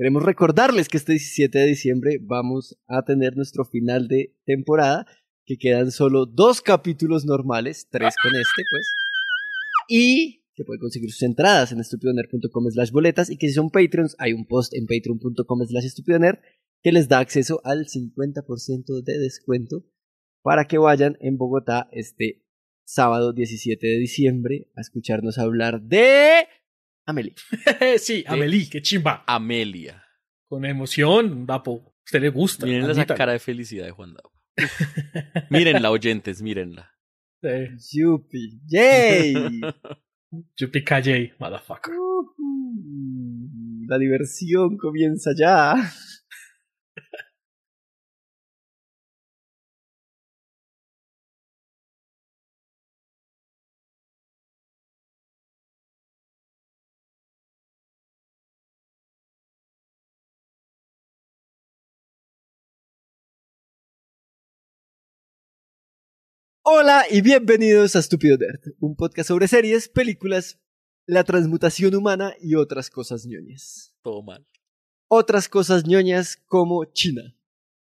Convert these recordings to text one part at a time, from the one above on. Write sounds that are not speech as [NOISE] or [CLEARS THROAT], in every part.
Queremos recordarles que este 17 de diciembre vamos a tener nuestro final de temporada, que quedan solo dos capítulos normales, tres con este, pues. Y que pueden conseguir sus entradas en estupidoner.com slash boletas y que si son Patreons, hay un post en patreon.com slash estupidoner que les da acceso al 50% de descuento para que vayan en Bogotá este sábado 17 de diciembre a escucharnos hablar de... Amelie. [LAUGHS] sí, Amelie, qué chimba. Amelia. Con emoción, Dapo. Usted le gusta. Miren esa cara de felicidad de Juan Dapo. mírenla, oyentes, mírenla. Sí. Yupi, yay. [LAUGHS] Yupi Calle, motherfucker. La diversión comienza ya. Hola y bienvenidos a Stupido Dirt, un podcast sobre series, películas, la transmutación humana y otras cosas ñoñas. Todo mal. Otras cosas ñoñas como China.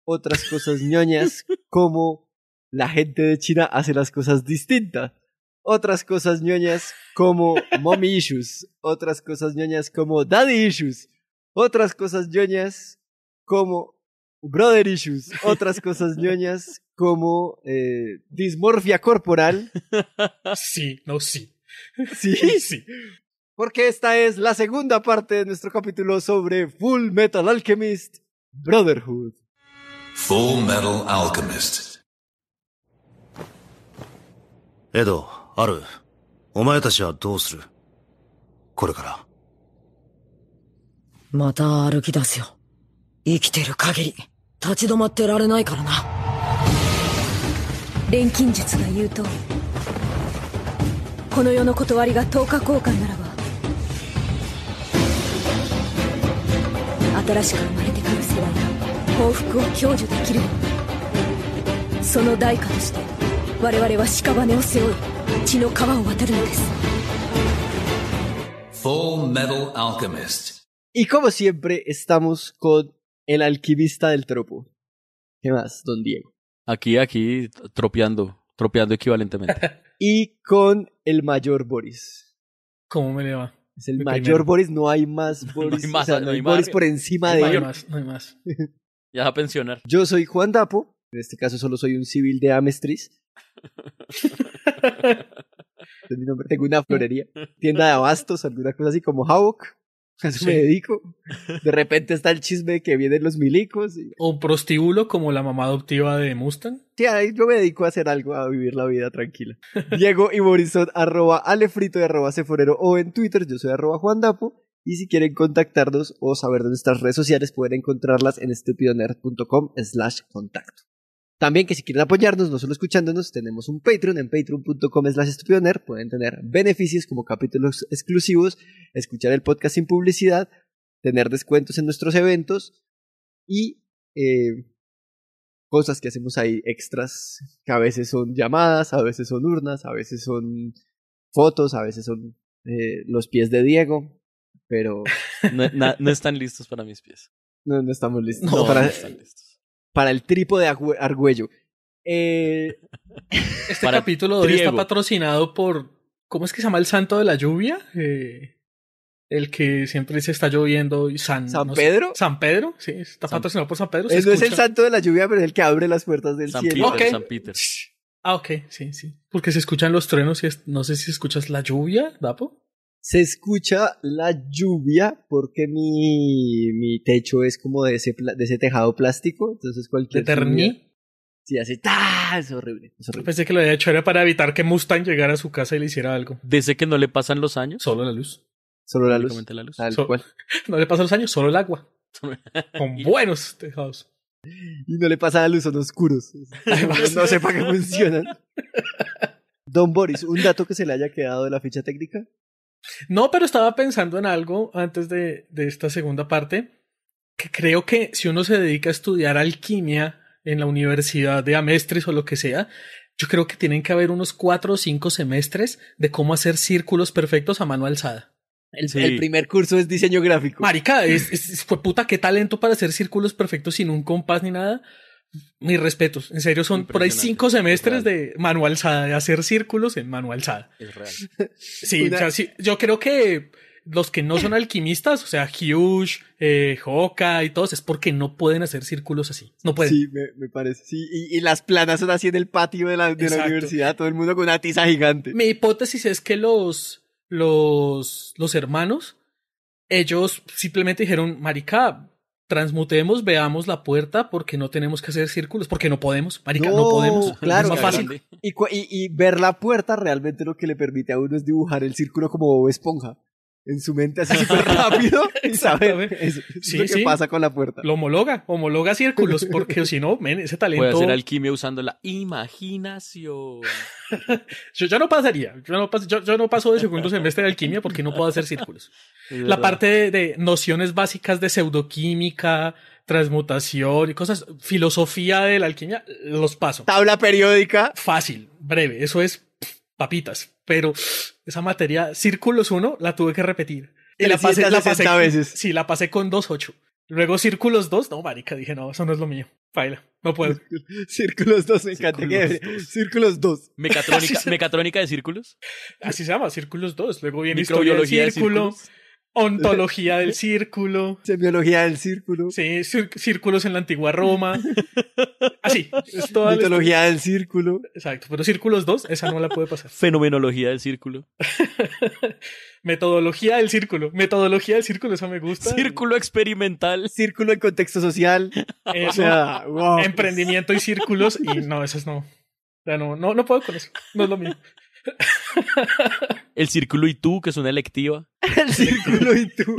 Otras cosas ñoñas como la gente de China hace las cosas distintas. Otras cosas ñoñas como mommy issues. Otras cosas ñoñas como daddy issues. Otras cosas ñoñas como brother issues, otras cosas ñoñas como eh, dismorfia corporal. Sí, no, sí. Sí, [LAUGHS] sí. Porque esta es la segunda parte de nuestro capítulo sobre Full Metal Alchemist Brotherhood. Full Metal Alchemist. Edo, Aru, お前たちはどうするこれから。また歩き出すよ。生きてる限り。立ち止まってられないからな錬金術が言うとこの世の断りが10日交換ならば新しく生まれてくる世代が幸福を享受できるその代価として我々は屍を背負い血の川を渡るのです Full Metal Alchemist Y como siempre estamos con El alquimista del tropo. ¿Qué más, don Diego? Aquí, aquí, tropeando, tropeando equivalentemente. [LAUGHS] y con el mayor Boris. ¿Cómo me le va? Es el, mayor Boris, no hay más Boris. No hay más, no hay Boris por encima de él. Más, no hay más. [LAUGHS] ya va a pensionar. Yo soy Juan Dapo, en este caso solo soy un civil de Amestris. [LAUGHS] Mi nombre, tengo una florería, tienda de abastos, alguna cosa así como Havok me dedico. De [LAUGHS] repente está el chisme de que vienen los milicos. O prostíbulo como la mamá adoptiva de Mustang. Sí, ahí yo me dedico a hacer algo, a vivir la vida tranquila. Diego y Morrison, arroba alefrito y arroba ceforero o en Twitter, yo soy arroba juandapo. Y si quieren contactarnos o saber de nuestras redes sociales, pueden encontrarlas en estupidonerd.com slash contacto. También que si quieren apoyarnos, no solo escuchándonos, tenemos un Patreon en patreon.com slash Pueden tener beneficios como capítulos exclusivos, escuchar el podcast sin publicidad, tener descuentos en nuestros eventos y eh, cosas que hacemos ahí extras, que a veces son llamadas, a veces son urnas, a veces son fotos, a veces son eh, los pies de Diego, pero... [LAUGHS] no, están listos para mis pies. No, estamos listos. no están listos para el trípode Argüello. Eh... [LAUGHS] Este capítulo hoy está patrocinado por. ¿Cómo es que se llama el santo de la lluvia? Eh, el que siempre se está lloviendo. Y San, ¿San Pedro? San Pedro, sí, está patrocinado por San Pedro. No es el santo de la lluvia, pero es el que abre las puertas del cielo. San Peter. Ah, ok, sí, sí. Porque se escuchan los truenos y no sé si escuchas la lluvia, Dapo se escucha la lluvia porque mi, mi techo es como de ese, de ese tejado plástico, entonces cualquier... ¿De Sí, así... ¡ta! Es horrible, Pensé que lo había hecho era para evitar que Mustang llegara a su casa y le hiciera algo. ¿Desde que no le pasan los años? Solo la luz. Solo la luz. La luz. Tal cual. [LAUGHS] No le pasan los años, solo el agua. [LAUGHS] Con buenos tejados. Y no le pasa la luz, son oscuros. [LAUGHS] no sé para qué funcionan. Don Boris, ¿un dato que se le haya quedado de la ficha técnica? No, pero estaba pensando en algo antes de, de esta segunda parte, que creo que si uno se dedica a estudiar alquimia en la universidad de amestres o lo que sea, yo creo que tienen que haber unos cuatro o cinco semestres de cómo hacer círculos perfectos a mano alzada. El, primer curso es diseño gráfico. Marica, es, es, fue puta, qué talento para hacer círculos perfectos sin un compás ni nada mis respetos. En serio, son por ahí cinco semestres de manualzada, de hacer círculos en manualzada. Es real. [LAUGHS] sí, yo creo que los que no son alquimistas, o sea, Hughes, eh, Hoka y todos, es porque no pueden hacer círculos así. No pueden. Sí, me, parece. Sí, y, las planas son así en el patio de la, de la universidad, todo el mundo con una tiza gigante. Mi hipótesis es que los, los, los hermanos, ellos simplemente dijeron, marica, transmutemos, veamos la puerta porque no tenemos que hacer círculos, porque no podemos, marica, no, podemos. Claro, más fácil. Y, ver la puerta realmente lo que le permite a uno es dibujar el círculo como Esponja en su mente así súper rápido y sabe que pasa con la puerta. Lo homologa, homologa círculos, porque si no, men, ese talento... Puede hacer alquimia usando la imaginación. [LAUGHS] yo no pasaría, yo no, paso, yo, no de segundo semestre de alquimia porque no puedo hacer círculos. la parte de, de, nociones básicas de pseudoquímica, transmutación y cosas, filosofía de la alquimia, los paso. Tabla periódica. Fácil, breve, eso es papitas, pero esa materia, círculos 1, la tuve que repetir. Y la pasé, la pasé, veces. Sí, la pasé con 2.8. Luego círculos 2, no, marica, dije, no, eso no es lo mío. Baila, no puedo. [LAUGHS] Círculos 2, me encanta. Círculos 2. Mecatrónica, [LAUGHS] mecatrónica de círculos. Así se llama, círculos 2. Luego viene historia círculo. círculos Ontología del [LAUGHS] círculo. Semiología del círculo. Sí, círculos en la antigua Roma. [LAUGHS] Así. Es del círculo. Exacto, pero círculos dos, esa no la puede pasar. [LAUGHS] Fenomenología del círculo. Metodología del círculo. Metodología del círculo, eso me gusta. Círculo experimental. Círculo en contexto social. o sea, Emprendimiento y círculos. Y no, esas no. O sea, no, no, no puedo con eso. No es lo mío. [LAUGHS] El círculo y tú, que es una electiva. [LAUGHS] El círculo y tú.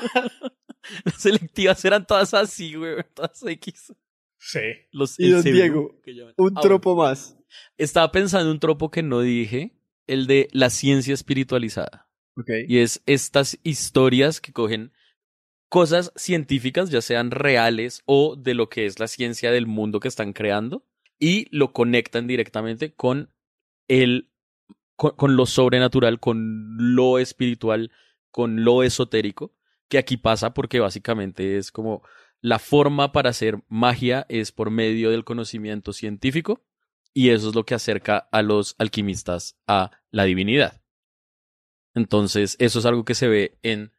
[LAUGHS] Las electivas eran todas así, güey, todas X. Sí. y don Diego, un ah, tropo más. Estaba pensando un tropo que no dije, el de la ciencia espiritualizada. Y es estas historias que cogen cosas científicas, ya sean reales o de lo que es la ciencia del mundo que están creando, y lo conectan directamente con el con, lo sobrenatural, con lo espiritual, con lo esotérico, que aquí pasa porque básicamente es como la forma para hacer magia es por medio del conocimiento científico y eso es lo que acerca a los alquimistas a la divinidad. Entonces, eso es algo que se ve en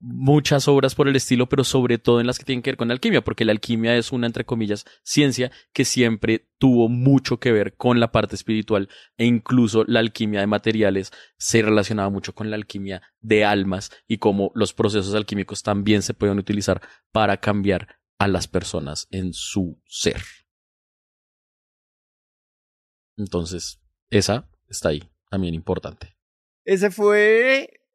muchas obras por el estilo, pero sobre todo en las que tienen que ver con la alquimia, porque la alquimia es una, entre comillas, ciencia que siempre tuvo mucho que ver con la parte espiritual e incluso la alquimia de materiales se relacionaba mucho con la alquimia de almas y cómo los procesos alquímicos también se pueden utilizar para cambiar a las personas en su ser. Entonces, esa está ahí, también importante. Ese fue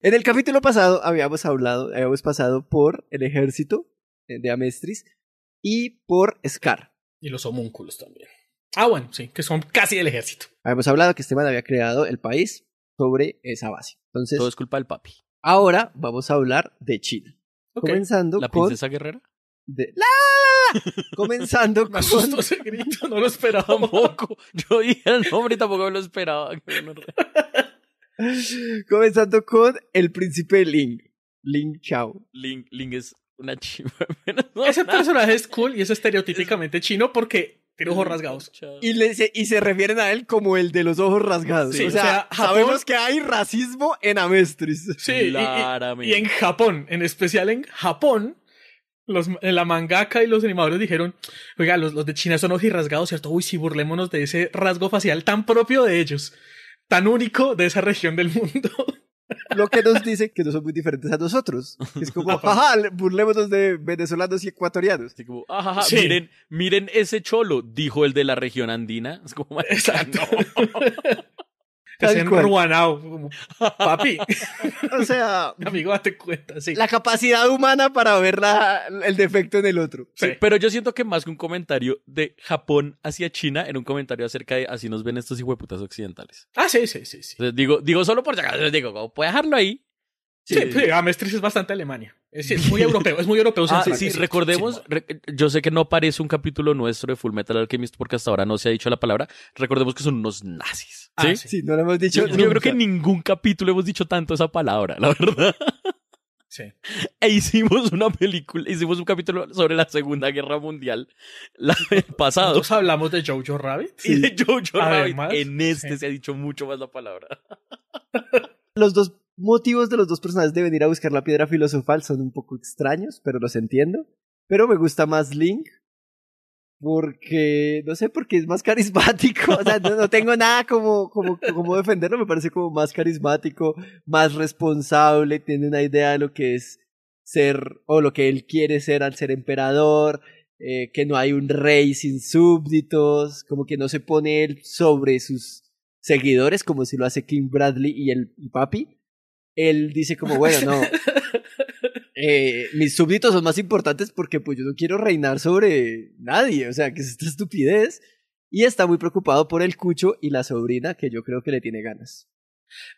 En el capítulo pasado habíamos hablado, habíamos pasado por el ejército eh, de Amestris y por Scar. Y los homúnculos también. Ah, bueno, sí, que son casi el ejército. Habíamos hablado que Esteban había creado el país sobre esa base. Entonces, Todo es culpa del papi. Ahora vamos a hablar de China. Comenzando Comenzando ¿La princesa guerrera? la, [LAUGHS] comenzando con... no lo esperaba poco Yo dije el nombre y tampoco me lo esperaba. [LAUGHS] comenzando con el príncipe Ling. Ling Chao. Ling, Ling es una chiva. [LAUGHS] ese personaje es cool y es estereotípicamente chino porque tiene ojos rasgados. Y, le, y se refieren a él como el de los ojos rasgados. o, sea, sabemos que hay racismo en Amestris. Sí, y, en Japón, en especial en Japón, los, la mangaka y los animadores dijeron, oiga, los, los de China son rasgados ¿cierto? Uy, sí, burlémonos de ese rasgo facial tan propio de ellos, tan único de esa región del mundo. [LAUGHS] Lo que nos dice que no son muy diferentes a nosotros. Es como, [LAUGHS] ajá, burlémonos de venezolanos y ecuatorianos. ajá, miren, miren ese cholo, dijo el de la región andina. Es como, [LAUGHS] Exacto que se ruanao, Como, Papi. [LAUGHS] o sea. [LAUGHS] Amigo, date cuenta, sí. La capacidad humana para ver el defecto en el otro. Sí, Pero yo siento que más que un comentario de Japón hacia China, era un comentario acerca de así nos ven estos hijueputas occidentales. Ah, sí, sí, sí. sí. digo, digo solo por les digo, ¿puedo dejarlo ahí? Sí, sí, sí. es bastante Alemania. Es, muy europeo, es muy europeo. Ah, sí, recordemos, yo sé que no parece un capítulo nuestro de Full Metal Alchemist porque hasta ahora no se ha dicho la palabra. Recordemos que son unos nazis. Ah, sí, no lo hemos dicho. Yo, creo que en ningún capítulo hemos dicho tanto esa palabra, la verdad. Sí. [LAUGHS] E hicimos una película, hicimos un capítulo sobre la Segunda Guerra Mundial la, el pasado. ¿Todos hablamos de Jojo Rabbit. Y de Jojo Rabbit. en este se ha dicho mucho más la palabra. Los dos motivos de los dos personajes de venir a buscar la piedra filosofal son un poco extraños, pero los entiendo. Pero me gusta más Link porque, no sé, porque es más carismático. O sea, no, tengo nada como, como, defenderlo, me parece como más carismático, más responsable, tiene una idea de lo que es ser o lo que él quiere ser al ser emperador. Eh, que no hay un rey sin súbditos, como que no se pone él sobre sus seguidores, como si lo hace Kim Bradley y el papi, él dice como, bueno, no, [LAUGHS] eh, mis súbditos son más importantes porque pues yo no quiero reinar sobre nadie, o sea, que es esta estupidez. Y está muy preocupado por el cucho y la sobrina, que yo creo que le tiene ganas.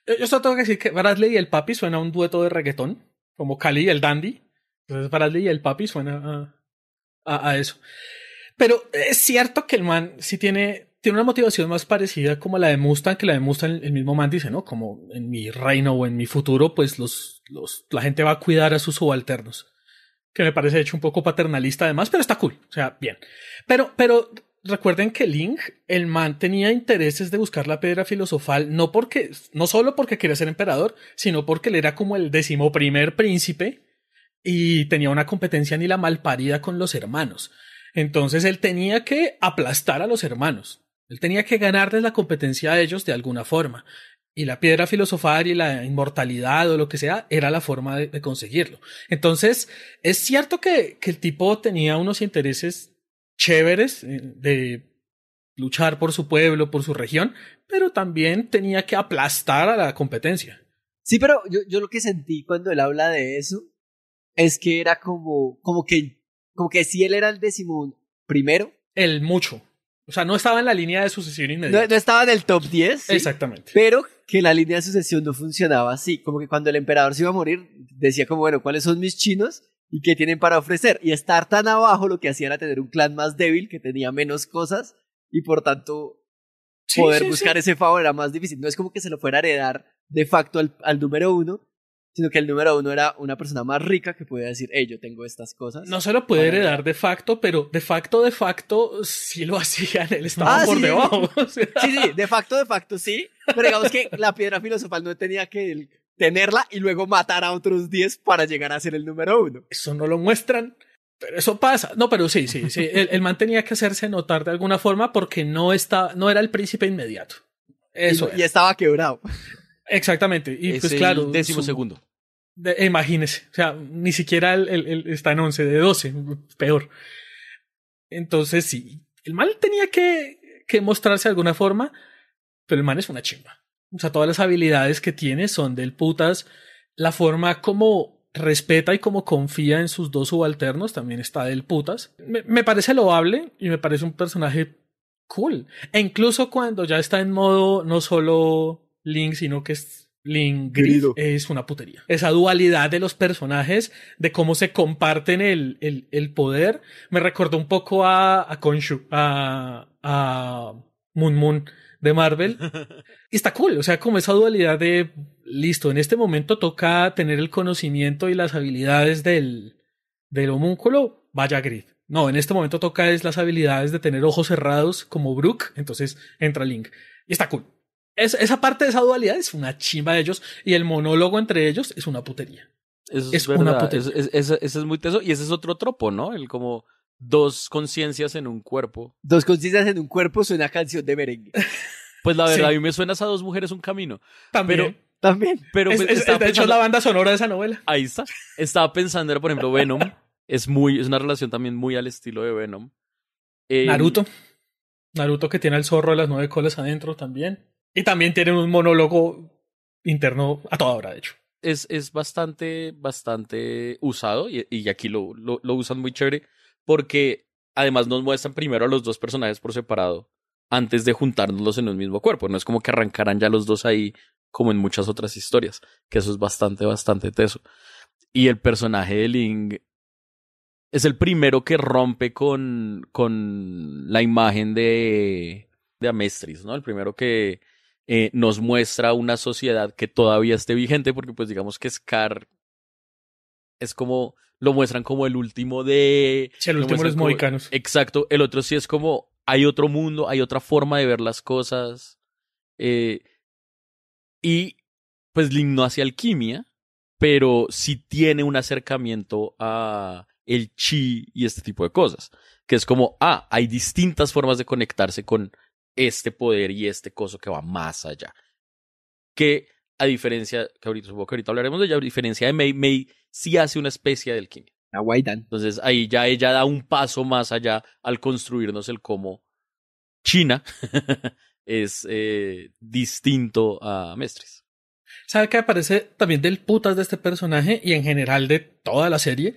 Eh, yo solo tengo que decir que Bradley y el papi suena a un dueto de reggaetón, como Cali y el Dandy. Entonces Bradley y el papi suena a, a eso. Pero eh, es cierto que el man sí tiene tiene una motivación más parecida como la de Mustang, que la de Mustang el mismo man dice, ¿no? Como en mi reino o en mi futuro, pues los, la gente va a cuidar a sus subalternos. Que me parece hecho un poco paternalista además, pero está cool. O sea, bien. Pero, pero recuerden que Link, el man tenía intereses de buscar la piedra filosofal, no porque, no solo porque quería ser emperador, sino porque él era como el decimoprimer príncipe y tenía una competencia ni la malparida con los hermanos. Entonces él tenía que aplastar a los hermanos. Él tenía que ganarles la competencia a ellos de alguna forma. Y la piedra filosofal y la inmortalidad o lo que sea era la forma de, conseguirlo. Entonces, es cierto que, el tipo tenía unos intereses chéveres eh, de luchar por su pueblo, por su región, pero también tenía que aplastar a la competencia. Sí, pero yo, lo que sentí cuando él habla de eso es que era como, como que, como que si él era el décimo primero. El mucho. O sea, no estaba en la línea de sucesión inmediata. No, estaba en el top 10. Exactamente. Pero que la línea de sucesión no funcionaba así. Como que cuando el emperador se iba a morir, decía como, bueno, ¿cuáles son mis chinos? ¿Y qué tienen para ofrecer? Y estar tan abajo lo que hacía era tener un clan más débil, que tenía menos cosas, y por tanto poder buscar ese favor era más difícil. No es como que se lo fuera a heredar de facto al, al número uno, sino que el número uno era una persona más rica que podía decir, hey, yo tengo estas cosas. No se lo puede heredar de facto, pero de facto, de facto, sí lo [LAUGHS] hacían, él estaba ah, por debajo. Sí. sí, de facto, de facto, sí, pero digamos que la piedra filosofal no tenía que tenerla y luego matar a otros 10 para llegar a ser el número uno. Eso no lo muestran. Pero eso pasa. No, pero sí, sí, sí. El, man tenía que hacerse notar de alguna forma porque no, estaba no era el príncipe inmediato. Eso. y, estaba quebrado. Exactamente. Y pues, es pues el Décimo segundo. imagínese. O sea, ni siquiera el, está en 11 de 12. Peor. Entonces, sí. El mal tenía que, que mostrarse de alguna forma, pero el mal es una chimba. O sea, todas las habilidades que tiene son del putas. La forma como respeta y como confía en sus dos subalternos también está del putas. Me, me parece loable y me parece un personaje cool. E incluso cuando ya está en modo no solo Link, sino que es Link es una putería. Esa dualidad de los personajes, de cómo se comparten el, poder, me recordó un poco a, a Konshu, a, Moon Moon de Marvel. [LAUGHS] Y está cool, o sea, como esa dualidad de, listo, en este momento toca tener el conocimiento y las habilidades del, del homúnculo, vaya Grid. No, en este momento toca es las habilidades de tener ojos cerrados como Brook, entonces entra Link. Y está cool esa parte de esa dualidad es una chimba de ellos y el monólogo entre ellos es una putería. es, una putería. es, muy teso y ese es otro tropo, ¿no? El como dos conciencias en un cuerpo. Dos conciencias en un cuerpo suena a canción de merengue. [LAUGHS] Pues la verdad, a mí me suena a dos mujeres un camino. También. también. Pero pues de hecho, la banda sonora de esa novela. Ahí está. Estaba pensando, por ejemplo, Venom. es, muy, es una relación también muy al estilo de Venom. Naruto. Naruto que tiene el zorro de las nueve colas adentro también. Y también tiene un monólogo interno a toda hora, de hecho. Es, es bastante, bastante usado y, y aquí lo, lo, lo usan muy chévere porque además nos muestran primero a los dos personajes por separado antes de juntárnoslos en un mismo cuerpo. No es como que arrancaran ya los dos ahí como en muchas otras historias, que eso es bastante, bastante teso. Y el personaje de Ling es el primero que rompe con, con la imagen de, de Amestris, ¿no? El primero que, eh, nos muestra una sociedad que todavía esté vigente, porque pues digamos que Scar es como, lo muestran como el último de... los mohicanos. Exacto, el otro sí es como, hay otro mundo, hay otra forma de ver las cosas. Eh, y pues Link no hace alquimia, pero sí tiene un acercamiento a el chi y este tipo de cosas, que es como, ah, hay distintas formas de conectarse con este poder y este coso que va más allá. Que a diferencia, que ahorita que ahorita hablaremos de ella, a diferencia de May, May sí hace una especie de alquimia. Entonces ahí ya ella da un paso más allá al construirnos el cómo China [LAUGHS] es eh, distinto a Mestres. ¿Sabe qué me parece también del putas de este personaje y en general de toda la serie?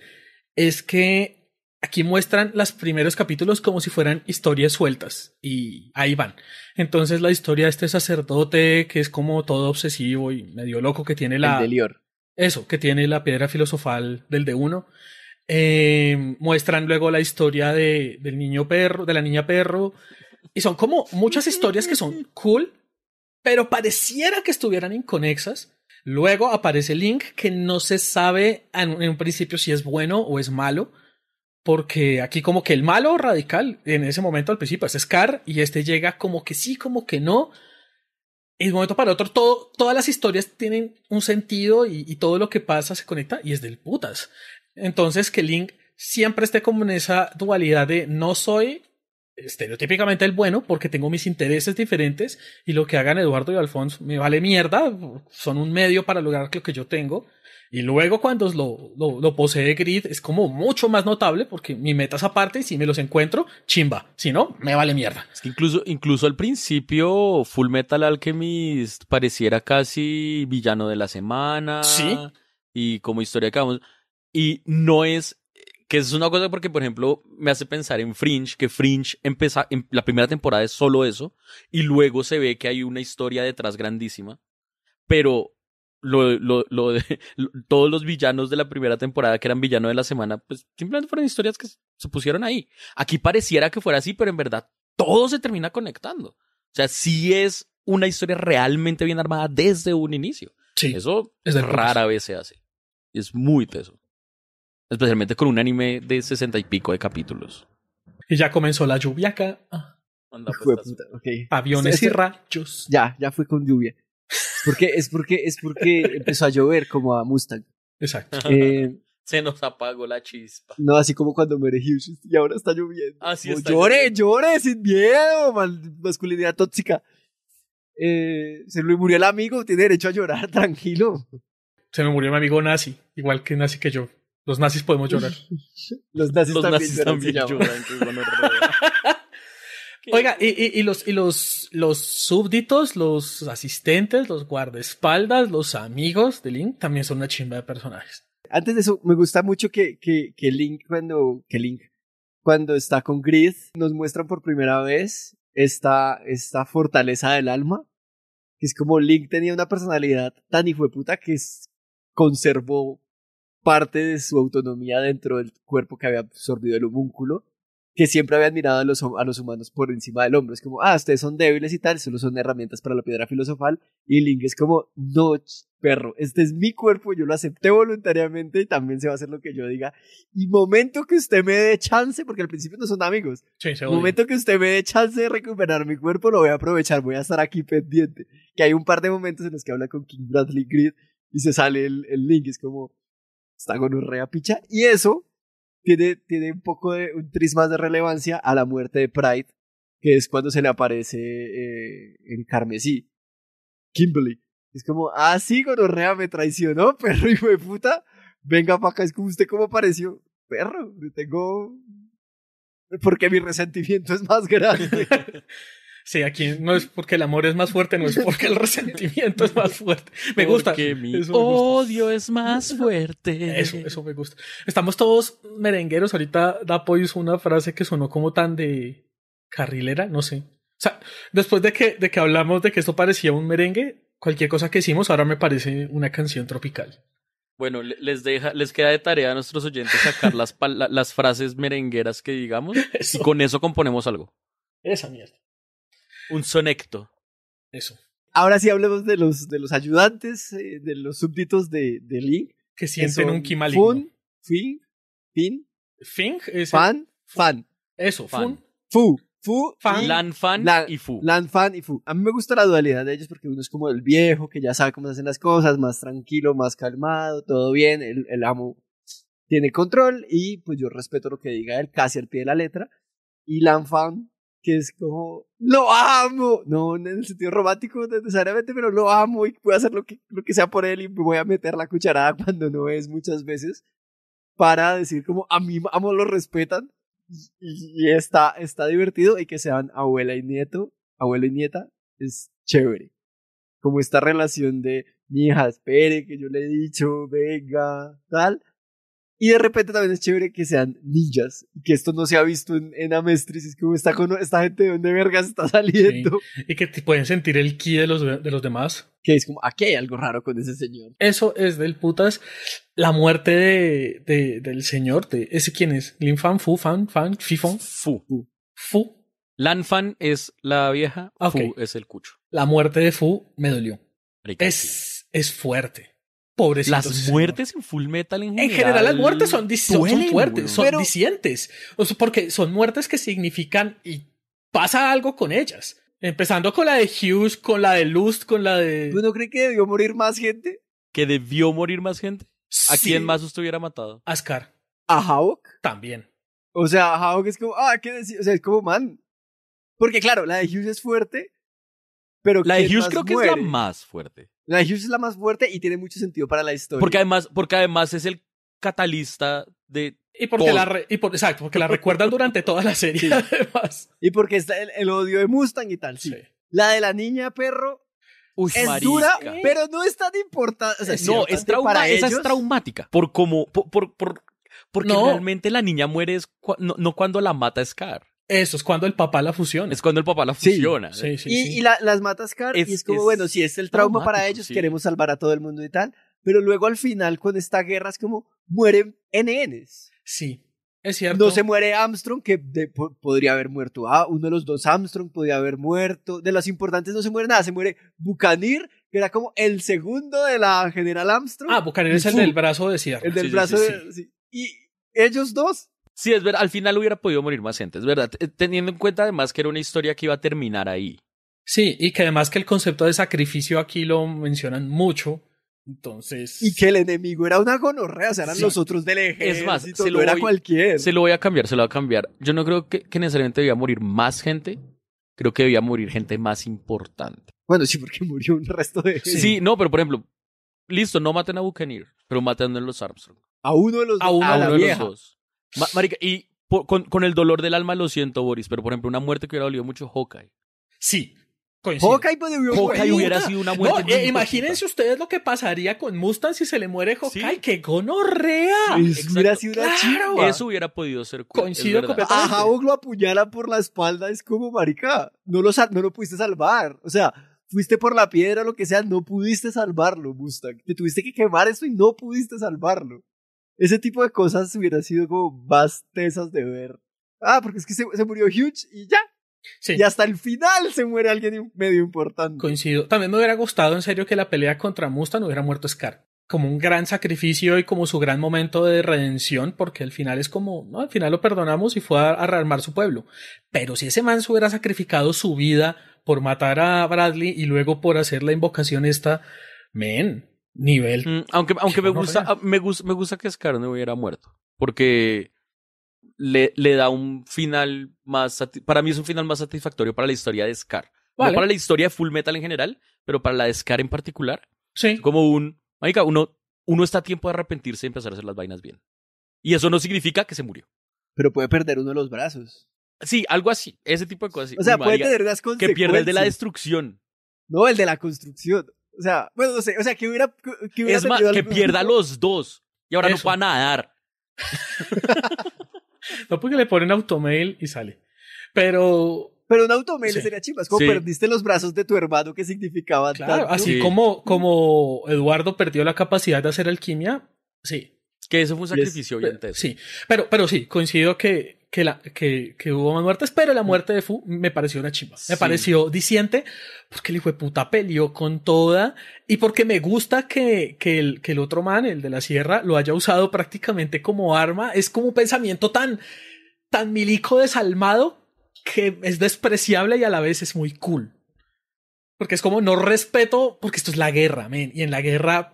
Es que Aquí muestran los primeros capítulos como si fueran historias sueltas y ahí van. Entonces la historia de este sacerdote que es como todo obsesivo y medio loco que tiene la... El eso, que tiene la piedra filosofal del de uno. Eh, muestran luego la historia de, del niño perro, de la niña perro. Y son como muchas historias que son cool, pero pareciera que estuvieran inconexas. Luego aparece Link, que no se sabe en un principio si es bueno o es malo porque aquí como que el malo radical en ese momento al principio es Scar y este llega como que sí, como que no. Y de momento para otro todo, todas las historias tienen un sentido y, y, todo lo que pasa se conecta y es del putas. Entonces que Link siempre esté como en esa dualidad de no soy estereotípicamente el bueno porque tengo mis intereses diferentes y lo que hagan Eduardo y Alfonso me vale mierda, son un medio para lograr lo que yo tengo. Y luego cuando lo, lo, posee Grid es como mucho más notable porque mi meta es aparte y si me los encuentro, chimba. Si no, me vale mierda. Es que incluso, incluso al principio Full Metal Alchemist pareciera casi villano de la semana. Sí. Y como historia acabamos. Y no es que es una cosa porque, por ejemplo, me hace pensar en Fringe, que Fringe empieza, en em, la primera temporada es solo eso, y luego se ve que hay una historia detrás grandísima, pero lo, lo, de, [LAUGHS] todos los villanos de la primera temporada que eran villanos de la semana, pues simplemente fueron historias que se pusieron ahí. Aquí pareciera que fuera así, pero en verdad todo se termina conectando. O sea, sí es una historia realmente bien armada desde un inicio. Sí, Eso rara vez se hace. Es muy teso. Especialmente con un anime de sesenta y pico de capítulos. Y ya comenzó la lluvia acá. cuando ah. pues, okay. Aviones y rayos. Ya, ya fue con lluvia. Porque es porque es porque empezó a llover como a Mustang. Exacto. [LAUGHS] Eh, se nos apagó la chispa. No, así como cuando me Hughes y ahora está lloviendo. Así ah, está llore, llore, sin miedo, masculinidad tóxica. Eh, se le murió el amigo, tiene derecho a llorar, [LAUGHS] tranquilo. Se me murió mi amigo nazi, igual que nazi que yo. Los nazis podemos llorar. [LAUGHS] los nazis, también, lloran. [LAUGHS] Oiga, y, los, y los, los súbditos, los asistentes, los guardaespaldas, los amigos de Link también son una chimba de personajes. Antes de eso, me gusta mucho que, que, Link cuando, que Link cuando está con Grid nos muestran por primera vez esta, esta fortaleza del alma. Que es como Link tenía una personalidad tan hijo de puta que conservó parte de su autonomía dentro del cuerpo que había absorbido el homúnculo, que siempre había admirado a los, humanos por encima del hombro. Es como, ah, ustedes son débiles y tal, solo son herramientas para la piedra filosofal. Y Ling es como, no, perro, este es mi cuerpo, yo lo acepté voluntariamente y también se va a hacer lo que yo diga. Y momento que usted me dé chance, porque al principio no son amigos, momento que usted me dé chance de recuperar mi cuerpo, lo voy a aprovechar, voy a estar aquí pendiente. Que hay un par de momentos en los que habla con King Bradley Grid y se sale el, el es como, Está gonorrea picha. Y eso tiene, tiene un poco de un tris más de relevancia a la muerte de Pride, que es cuando se le aparece eh, el carmesí, Kimberly. Es como, ah, sí, gonorrea me traicionó, [LAUGHS] perro hijo de puta. Venga para acá, es como usted cómo apareció. Perro, tengo. Porque mi resentimiento es más grande. [LAUGHS] Sí, aquí no es porque el amor es más fuerte, no es porque el resentimiento es más fuerte. Me gusta. Mi odio es más fuerte. Eso, eso me gusta. Estamos todos merengueros. Ahorita da hizo una frase que sonó como tan de carrilera, no sé. O sea, después de que, de que hablamos de que esto parecía un merengue, cualquier cosa que hicimos ahora me parece una canción tropical. Bueno, les deja, les queda de tarea a nuestros oyentes sacar las, las frases merengueras que digamos [LAUGHS] y con eso componemos algo. Esa mierda. Un sonecto. Eso. Ahora sí hablemos de los, de los ayudantes, eh, de los súbditos de, de Link. Que sienten un ki Fun, fin, Fin. Fing es. Fan, Fan. Eso, Fan. Fu. Fu, fan, Lan Fan y Fu. Fan y Fu. A mí me gusta la dualidad de ellos porque uno es como el viejo que ya sabe cómo se hacen las cosas, más tranquilo, más calmado, todo bien, el, el, amo tiene control y pues yo respeto lo que diga él casi al pie de la letra. Y Lan Fan que es como, lo amo, no en el sentido romántico necesariamente, pero lo amo y puedo hacer lo que, lo que sea por él y voy a meter la cucharada [LAUGHS] cuando no es muchas veces para decir como, a mí amo, lo respetan y, está, está divertido y que sean abuela y nieto, abuela y nieta, es chévere. Como esta relación de, mi hija, espere que yo le he dicho, venga, tal y de repente también es chévere que sean ninjas, que esto no se ha visto en, en Amestris, es como está con esta gente de dónde vergas está saliendo. Y que te pueden sentir el ki de los, de los demás. Que es como, aquí hay algo raro con ese señor. Eso es del putas. La muerte de, del señor, ese quién es, Lin Fu Fan, Fan, Fifon. Fu. Fu. Lanfan es la vieja, Fu es el cucho. La muerte de Fu me dolió. es fuerte. Pobrecitos. Las muertes en Full Metal en general. En general, las muertes son, duelen, son fuertes, son discientes. Porque son muertes que significan y pasa algo con ellas. Empezando con la de Hughes, con la de Lust, con la de. ¿Tú no crees que debió morir más gente? ¿Que debió morir más gente? ¿A quién más usted hubiera matado? Ascar. ¿A Hawk? También. O sea, Hawk es como, ah, ¿qué decir? O sea, es como, man. Porque claro, la de Hughes es fuerte, la de Hughes creo que es la más fuerte. La de Hughes es la más fuerte y tiene mucho sentido para la historia. Porque además, porque además es el catalista de y porque la exacto, porque la recuerdan durante toda la serie [LAUGHS] Y porque está el, odio de Mustang y tal, La de la niña perro es dura, pero no es tan importante. no, es esa es traumática. Por como, por, por, porque realmente la niña muere no, no, cuando la mata Scar. Eso es cuando el papá la fusiona. Es cuando el papá la fusiona. y, las matas es, y es como, bueno, si es el trauma para ellos, queremos salvar a todo el mundo y tal. Pero luego al final, con esta guerra, es como mueren NNs. Sí, es cierto. No se muere Armstrong, que podría haber muerto. Ah, uno de los dos Armstrong podría haber muerto. De los importantes no se muere nada, se muere Bucanir, que era como el segundo de la general Armstrong. Ah, Bucanir es el del brazo de Sierra El del brazo de. Y ellos dos Sí, es verdad, al final hubiera podido morir más gente, es verdad, eh, teniendo en cuenta además que era una historia que iba a terminar ahí. Sí, y que además que el concepto de sacrificio aquí lo mencionan mucho, entonces... Y que el enemigo era una gonorrea, o sea, eran los otros del eje. Es más, se lo, era cualquiera, se lo voy a cambiar, se lo voy a cambiar. Yo no creo que, necesariamente debía morir más gente, creo que debía morir gente más importante. Bueno, sí, porque murió un resto de... Sí, sí no, pero por ejemplo, listo, no maten a Buccaneer, pero maten a los Armstrong. A uno de los, a a uno de los dos marica, y con, el dolor del alma lo siento, Boris, pero por ejemplo, una muerte que hubiera dolido mucho Hawkeye. Sí. Coincido. Hawkeye, pues, hubiera sido una muerte. Eh, imagínense ustedes lo que pasaría con Mustang si se le muere Hawkeye. que ¡Qué gonorrea! Eso hubiera sido una claro. Eso hubiera podido ser Coincido completamente. A lo apuñala por la espalda. Es como, marica, no lo, no lo pudiste salvar. O sea, fuiste por la piedra, lo que sea, no pudiste salvarlo, Mustang. Te tuviste que quemar eso y no pudiste salvarlo. Ese tipo de cosas hubiera sido como bastezas de ver. Ah, porque es que se, murió Huge y ya. Y hasta el final se muere alguien medio importante. Coincido. También me hubiera gustado en serio que la pelea contra Mustang hubiera muerto Scar. Como un gran sacrificio y como su gran momento de redención, porque al final es como, no, al final lo perdonamos y fue a, a rearmar su pueblo. Pero si ese man hubiera sacrificado su vida por matar a Bradley y luego por hacer la invocación esta, men, nivel. Mm, aunque aunque me, gusta, me, gusta, que Scar no hubiera muerto, porque le, le da un final más, para mí es un final más satisfactorio para la historia de Scar. No para la historia de Full Metal en general, pero para la de Scar en particular. Sí. Como un, uno, uno está a tiempo de arrepentirse y empezar a hacer las vainas bien. Y eso no significa que se murió. Pero puede perder uno de los brazos. Sí, algo así, ese tipo de cosas. O sea, puede tener las cosas Que pierde el de la destrucción. No, el de la construcción. O sea, bueno, no sé, o sea, que hubiera... Que, es más, que pierda los dos y ahora no pueda nadar. [LAUGHS] no, porque le ponen automail y sale. Pero... Pero un automail sería chivas como perdiste los brazos de tu hermano que significaba claro, Así como, como Eduardo perdió la capacidad de hacer alquimia, sí. Que eso fue un sacrificio, Sí, pero, pero sí, coincido que que, la, que, hubo más muertes, pero la muerte de Fu me pareció una chimba. Me pareció disiente porque pues, el hijo de puta peleó con toda y porque me gusta que, el, que el otro man, el de la sierra, lo haya usado prácticamente como arma. Es como un pensamiento tan, tan milico desalmado que es despreciable y a la vez es muy cool. Porque es como no respeto, porque esto es la guerra, men. Y en la guerra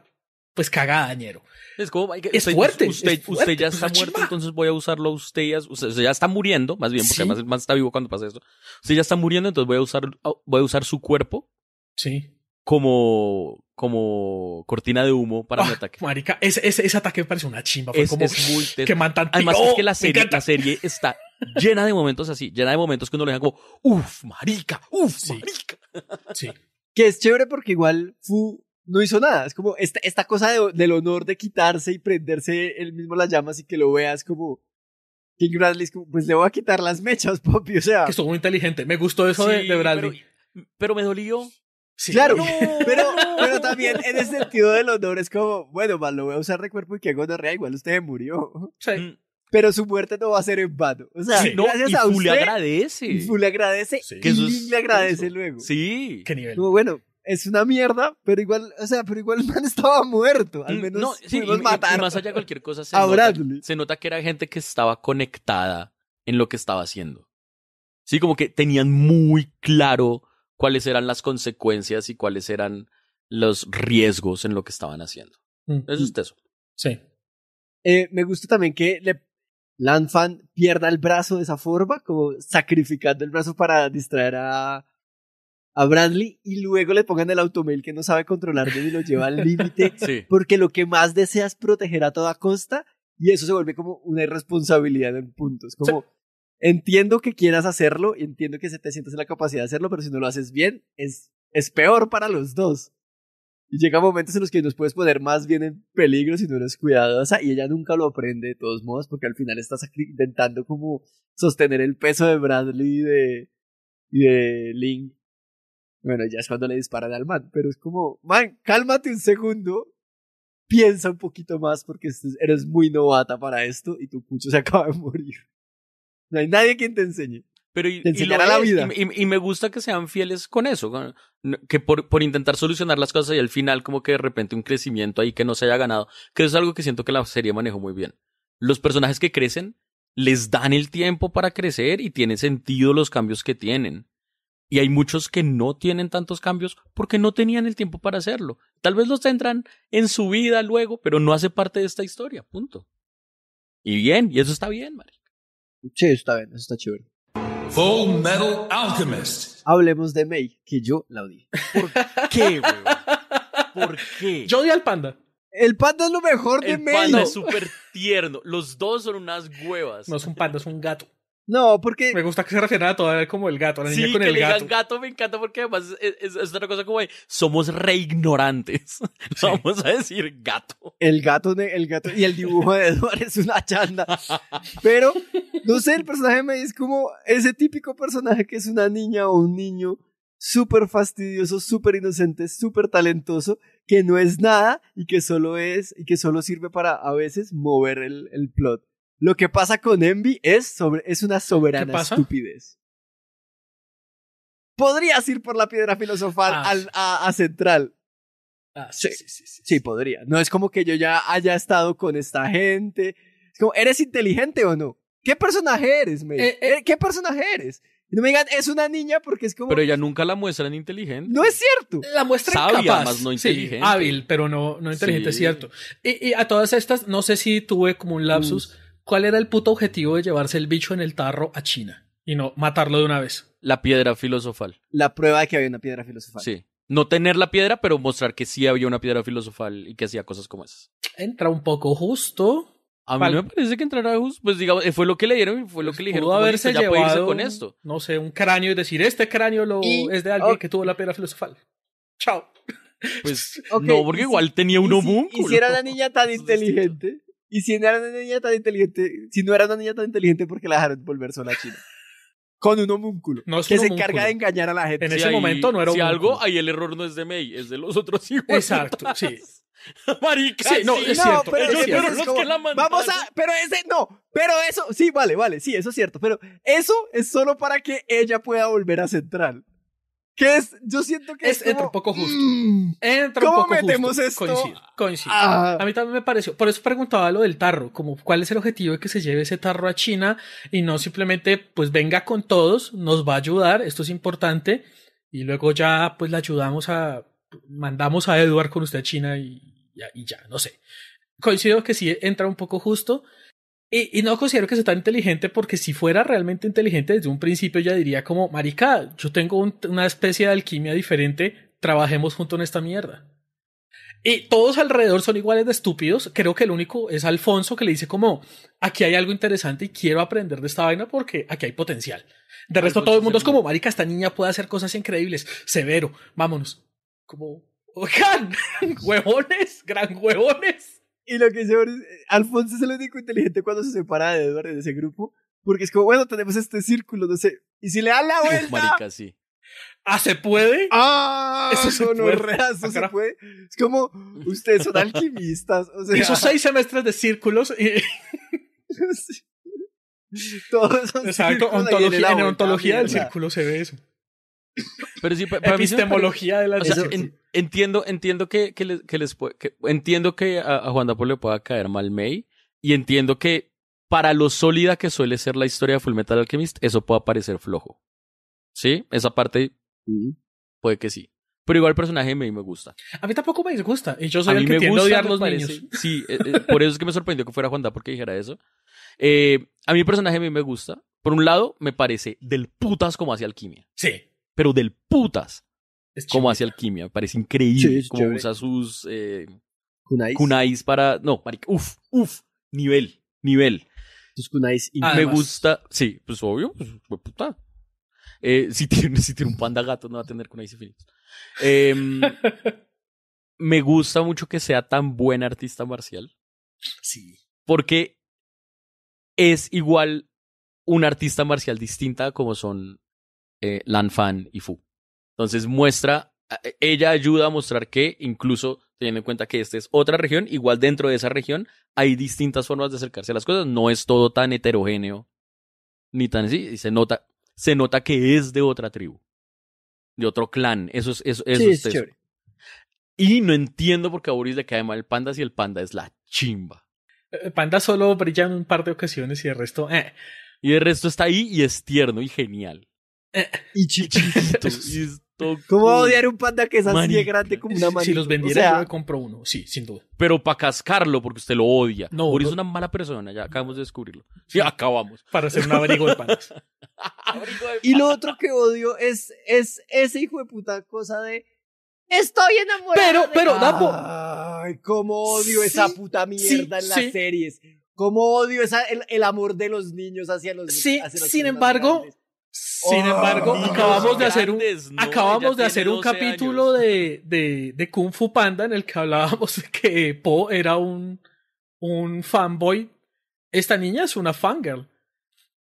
pues cagada, ñero. Es como, usted, fuerte, usted, ya está muerto, entonces voy a usarlo usted ya, usted ya está muriendo, más bien, porque más además está vivo cuando pasa esto. Usted ya está muriendo, entonces voy a usar, oh, voy a usar su cuerpo. Sí. Como, como cortina de humo para ah, mi ataque. Marica, ese, ataque me parece una chimba. es, muy que Además, es que oh, la serie, está llena de momentos así, llena de momentos que uno le deja como, uff, marica, uff, marica. Sí. Que es chévere porque igual Fu no hizo nada. Es como esta, esta cosa de, del honor de quitarse y prenderse él mismo las llamas y que lo veas como. King Bradley es como, pues le voy a quitar las mechas, [LAUGHS] papi. O sea. Que estuvo muy inteligente. Me gustó eso de, Bradley. Pero, me dolió. Sí. Claro, [LAUGHS] pero, pero también en el sentido del honor es como, bueno, mal, lo voy a usar de cuerpo y que gonorrea, igual usted murió. Mm. Pero su muerte no va a ser en vano. O sea, gracias y a le agradece. Y le agradece. Y le agradece luego. Sí. Qué nivel. bueno, es una mierda, pero igual, o sea, pero igual el man estaba muerto. Al mm, menos no, sí, y, más allá de cualquier cosa, [LAUGHS] se, nota, que era gente que estaba conectada en lo que estaba haciendo. Sí, como que tenían muy claro cuáles eran las consecuencias y cuáles eran los riesgos en lo que estaban haciendo. Eso mm. es eso. Sí. Eh, me gusta también que le Fan pierda el brazo de esa forma, como sacrificando el brazo para distraer a, a Bradley y luego le pongan el automail que no sabe controlar y lo lleva al límite, [LAUGHS] porque lo que más deseas proteger a toda costa y eso se vuelve como una irresponsabilidad en puntos. Como, entiendo que quieras hacerlo, y entiendo que se te sientas en la capacidad de hacerlo, pero si no lo haces bien, es, es peor para los dos. Y llega momentos en los que nos puedes poner más bien en peligro si no eres cuidadosa y ella nunca lo aprende de todos modos porque al final estás intentando como sostener el peso de Bradley de, y de Link bueno, ya es cuando le disparan al man, pero es como, man, cálmate un segundo, piensa un poquito más porque este eres muy novata para esto y tu pucho se [LAUGHS] acaba de morir. No hay nadie quien te enseñe. Pero te enseñará la vida. Y, me gusta que sean fieles con eso, que por, por, intentar solucionar las cosas y al final como que de repente un crecimiento ahí que no se haya ganado, que es algo que siento que la serie manejó muy bien. Los personajes que crecen les dan el tiempo para crecer y tienen sentido los cambios que tienen. Y hay muchos que no tienen tantos cambios porque no tenían el tiempo para hacerlo. Tal vez los tendrán en su vida luego, pero no hace parte de esta historia, punto. Y bien, y eso está bien, Mari. Sí, está bien, eso está chévere. Full Metal Alchemist. Hablemos de May, que yo la odié. ¿Por qué, weón? ¿Por qué? Yo odio al panda. El panda es lo mejor de Mei. May. El panda es súper tierno. Los dos son unas huevas. No es un panda, es un gato. No, porque. Me gusta que se refiera a todo como el gato, la niña con el gato. gato me encanta porque además es, otra cosa como de, somos re ignorantes. [LAUGHS] Vamos a decir gato. El gato, el gato y el dibujo de Edward es una chanda. Pero, no sé, el personaje me dice como ese típico personaje que es una niña o un niño súper fastidioso, súper inocente, súper talentoso, que no es nada y que solo es, y que solo sirve para a veces mover el plot. Lo que pasa con Envy es, sobre, es una soberana estupidez. Podrías ir por la piedra filosofal ah, al, a, Central. Ah, sí, sí, sí, sí, podría. No es como que yo ya haya estado con esta gente. Es como, ¿eres inteligente o no? ¿Qué personaje eres, me? Eh, eh. eh, ¿Qué personaje eres? no me digan, es una niña porque es como. Pero ella nunca la muestran inteligente. No es cierto. La muestran Sabia, capaz. Más no inteligente. Sí, hábil, pero no, no inteligente, es cierto. Y, a todas estas, no sé si tuve como un mm. lapsus. ¿Cuál era el puto objetivo de llevarse el bicho en el tarro a China y no matarlo de una vez? La piedra filosofal. La prueba de que había una piedra filosofal. Sí. No tener la piedra, pero mostrar que sí había una piedra filosofal y que hacía cosas como esas. Entra un poco justo. A mí no me parece que entrará justo. Pues digamos, fue eh, lo que leyeron, y fue lo que le pues, dijeron. Pudo haberse llevado, con esto. No sé, un cráneo y decir, este cráneo es de alguien que tuvo la piedra filosofal. Chao. Pues [LAUGHS] no, porque igual tenía un homúnculo. Si, y si era la niña tan [LAUGHS] inteligente. Y si no era una niña tan inteligente, si no era una niña tan inteligente, porque la dejaron volver sola a China? Con un homúnculo. que se encarga de engañar a la gente. En ese momento no era Si algo, ahí el error no es de May, es de los otros hijos. Exacto, sí. [LAUGHS] Marica, sí, no, es cierto. pero los que la mandaron. Vamos a, pero ese, no, pero eso, sí, vale, vale, sí, eso es cierto, pero eso es solo para que ella pueda volver a Central que es, yo siento que es, un poco justo. Mm, entra un poco ¿Cómo metemos justo. Coincido, coincido. Ah. A mí también me pareció, por eso preguntaba lo del tarro, como cuál es el objetivo de que se lleve ese tarro a China y no simplemente pues venga con todos, nos va a ayudar, esto es importante y luego ya pues le ayudamos a mandamos a Eduard con usted a China y ya, no sé. Coincido que sí entra un poco justo y, no considero que sea tan inteligente porque si fuera realmente inteligente desde un principio ya diría como, marica, yo tengo una especie de alquimia diferente, trabajemos juntos en esta mierda. Y todos alrededor son iguales de estúpidos. Creo que el único es Alfonso que le dice como, aquí hay algo interesante y quiero aprender de esta vaina porque aquí hay potencial. De resto todo el mundo es como, marica, esta niña puede hacer cosas increíbles. Severo, vámonos. Como, oigan, [LAUGHS] huevones, gran huevones. Y lo que dice, eh, Alfonso es el único inteligente cuando se separa de Edward de ese grupo. Porque es como, bueno, tenemos este círculo, no sé. Y si le habla, la [LAUGHS] vuelta. sí. ¿Ah, se puede? ¡Ah! Eso no, ah, se puede. Es como, ustedes son alquimistas. O sea, Esos seis semestres de círculos. Y... [LAUGHS] Todos son Exacto, en, en ontología del ah, círculo se ve eso. Pero sí, para Epistemología mí, de la entiendo, entiendo que, que, les, que les entiendo que a, Juan Dapo le pueda caer mal May y entiendo que para lo sólida que suele ser la historia de Fullmetal Alchemist, eso pueda parecer flojo. ¿Sí? Esa parte puede que sí. Pero igual el personaje de May me gusta. A mí tampoco me disgusta. Y yo soy el que me gusta, odiar los niños. [LAUGHS] Sí, eh, eh, por eso es que me sorprendió que fuera Juan Dapo que dijera eso. Eh, a mí el personaje de May me gusta. Por un lado, me parece del putas como hace alquimia. Sí pero del putas. como hace alquimia, parece increíble. como usa sus eh, kunais. para. No, marica, uf, uf, nivel, nivel. Sus kunais y Me gusta, sí, pues obvio, pues, pues puta. Eh, [LAUGHS] si, tiene, si tiene un panda gato, no va a tener kunais infinitos. Em, [LAUGHS] me gusta mucho que sea tan buen artista marcial. Sí. Porque es igual un artista marcial distinta como son eh, y Fu. Entonces muestra, e, ella ayuda a mostrar que incluso teniendo en cuenta que esta es otra región, igual dentro de esa región hay distintas formas de acercarse a las cosas, no es todo tan heterogéneo ni tan así, y se nota, se nota que es de otra tribu, de otro clan, eso es, eso, es Y no entiendo por qué a Boris le cae mal el panda si el panda es la chimba. El eh, eh, panda solo brilla en un par de ocasiones y el resto... Eh. Y el resto está ahí y es tierno y genial. [LAUGHS] y chiquitos ¿Cómo odiar un panda que es así grande como una manita? Si los vendiera, yo me compro uno, sí, sin duda. Pero para cascarlo, porque usted lo odia. No, eso es una mala persona, ya acabamos de descubrirlo. Sí, acabamos. Para hacer un abrigo de pandas. [LAUGHS] y lo otro que odio es, es ese hijo de puta cosa de. Estoy enamorado. Pero, pero, Dapo. Ay, cómo odio esa puta mierda en las series. Cómo odio esa, el, amor de los niños hacia los. Sí, sin embargo. Sin oh, embargo, acabamos de hacer un, acabamos de hacer un capítulo de, de, de, Kung Fu Panda en el que hablábamos que Po era un, un fanboy. Esta niña es una fangirl.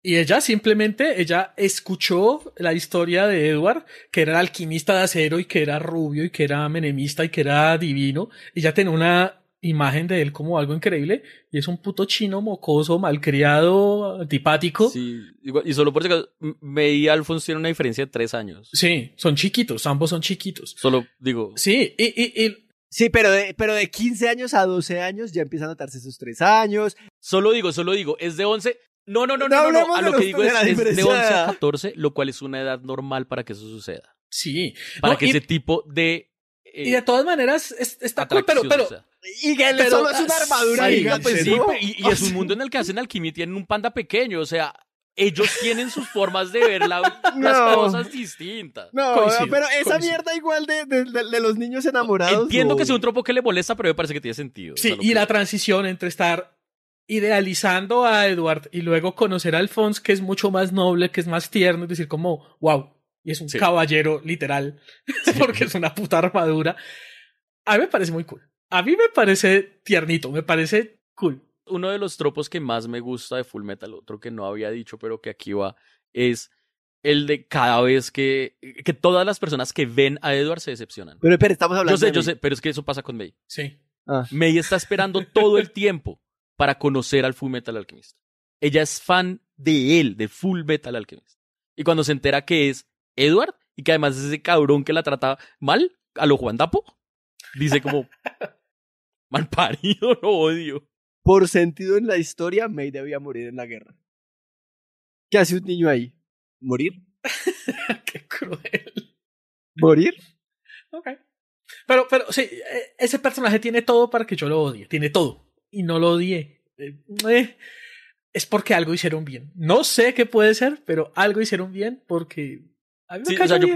Y ella simplemente, ella escuchó la historia de Edward, que era alquimista de acero y que era rubio y que era menemista y que era divino. Y ella tenía una imagen de él como algo increíble y es un puto chino mocoso, malcriado, antipático. Sí, y solo por eso y Alfonso tienen una diferencia de tres años. Sí, son chiquitos, ambos son chiquitos. Solo digo. Sí, y, y, y... Sí, pero de, pero de 15 años a 12 años ya empiezan a atarse esos tres años. Solo digo, solo digo, es de 11. No, no, no, no, no, a lo que digo es, de 11 a 14, lo cual es una edad normal para que eso suceda. Sí. Para que ese tipo de eh, y de todas maneras, está pero, pero, y solo es una ah, armadura pues y, es un mundo en el que hacen alquimia y tienen un panda pequeño, o sea, ellos tienen sus formas de ver [LAUGHS] las cosas distintas. No, pero esa mierda igual de, los niños enamorados. Entiendo que es un tropo que le molesta, pero me parece que tiene sentido. Sí, y la transición entre estar idealizando a Edward y luego conocer a Alphonse, que es mucho más noble, que es más tierno, es decir, como, wow, y es un caballero literal, [LAUGHS] porque es una puta armadura. A mí me parece muy cool. A mí me parece tiernito, me parece cool. Uno de los tropos que más me gusta de Full Metal, otro que no había dicho, pero que aquí va, es el de cada vez que, que todas las personas que ven a Edward se decepcionan. Pero, pero estamos hablando. Yo sé, yo sé, pero es que eso pasa con May. Sí. Ah. May está esperando todo el [LAUGHS] tiempo para conocer al Full Metal Alchemist. Ella es fan de él, de Full Metal Alchemist. Y cuando se entera que es Edward y que además es ese cabrón que la trata mal, a lo Juan Dapo, dice como, [LAUGHS] Mal parido, [LAUGHS] lo odio. Por sentido en la historia, May debía morir en la guerra. ¿Qué hace un niño ahí? ¿Morir? [LAUGHS] Qué cruel. ¿Morir? Ok. Pero, pero, sí, e, ese personaje tiene todo para que yo lo odie. Tiene todo. Y no lo odié. Eh, eh, es porque algo hicieron bien. No sé qué puede ser, pero algo hicieron bien porque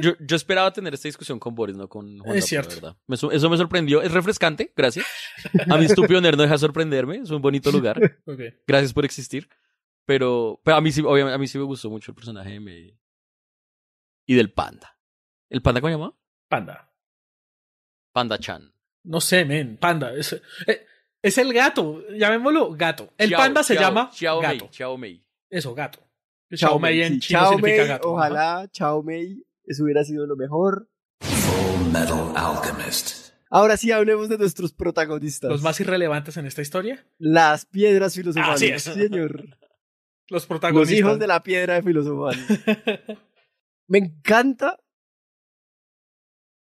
yo, esperaba tener esta discusión con Boris, no con Juan, Es cierto. Verdad. eso me sorprendió. Es refrescante, gracias. A mi estúpido nerd no deja sorprenderme. Es un bonito lugar. [LAUGHS] Gracias por existir. Pero, pero a mí sí, obviamente, a mí sí me gustó mucho el personaje de Y del panda. ¿El panda cómo se llama? Panda. Panda Chan. No sé, men. Panda. Es, eh, es el gato. Llamémoslo gato. El panda se llama gato. Eso, gato. Pues Chao Mei en Ojalá Chao Mei, eso hubiera sido lo mejor. Full Metal Alchemist. Ahora sí, hablemos de nuestros protagonistas. ¿Los más irrelevantes en esta historia? Las piedras filosofales. Así Señor. Los protagonistas. Los hijos de la piedra de filosofal. [LAUGHS] Me encanta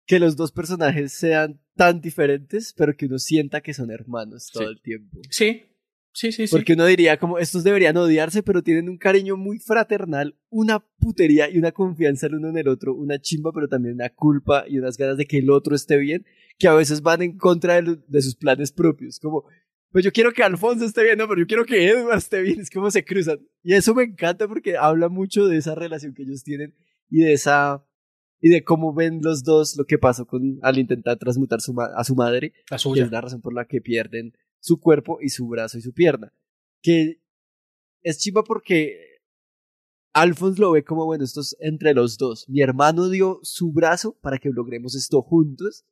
que los dos personajes sean tan diferentes, pero que uno sienta que son hermanos todo el tiempo. Sí, Sí, sí, sí. Porque uno diría como estos deberían odiarse, pero tienen un cariño muy fraternal, una putería y una confianza el uno en el otro, una chimba, pero también una culpa y unas ganas de que el otro esté bien, que a veces van en contra de, de sus planes propios. Como, pues yo quiero que Alfonso esté bien, no, pero yo quiero que Edward esté bien, es como se cruzan. Y eso me encanta porque habla mucho de esa relación que ellos tienen y de esa y de cómo ven los dos lo que pasó con al intentar transmutar a su madre, Que es la razón por la que pierden su cuerpo y su brazo y su pierna. Que es chiva porque Alphonse lo ve como, bueno, esto es entre los dos. Mi hermano dio su brazo para que logremos esto juntos.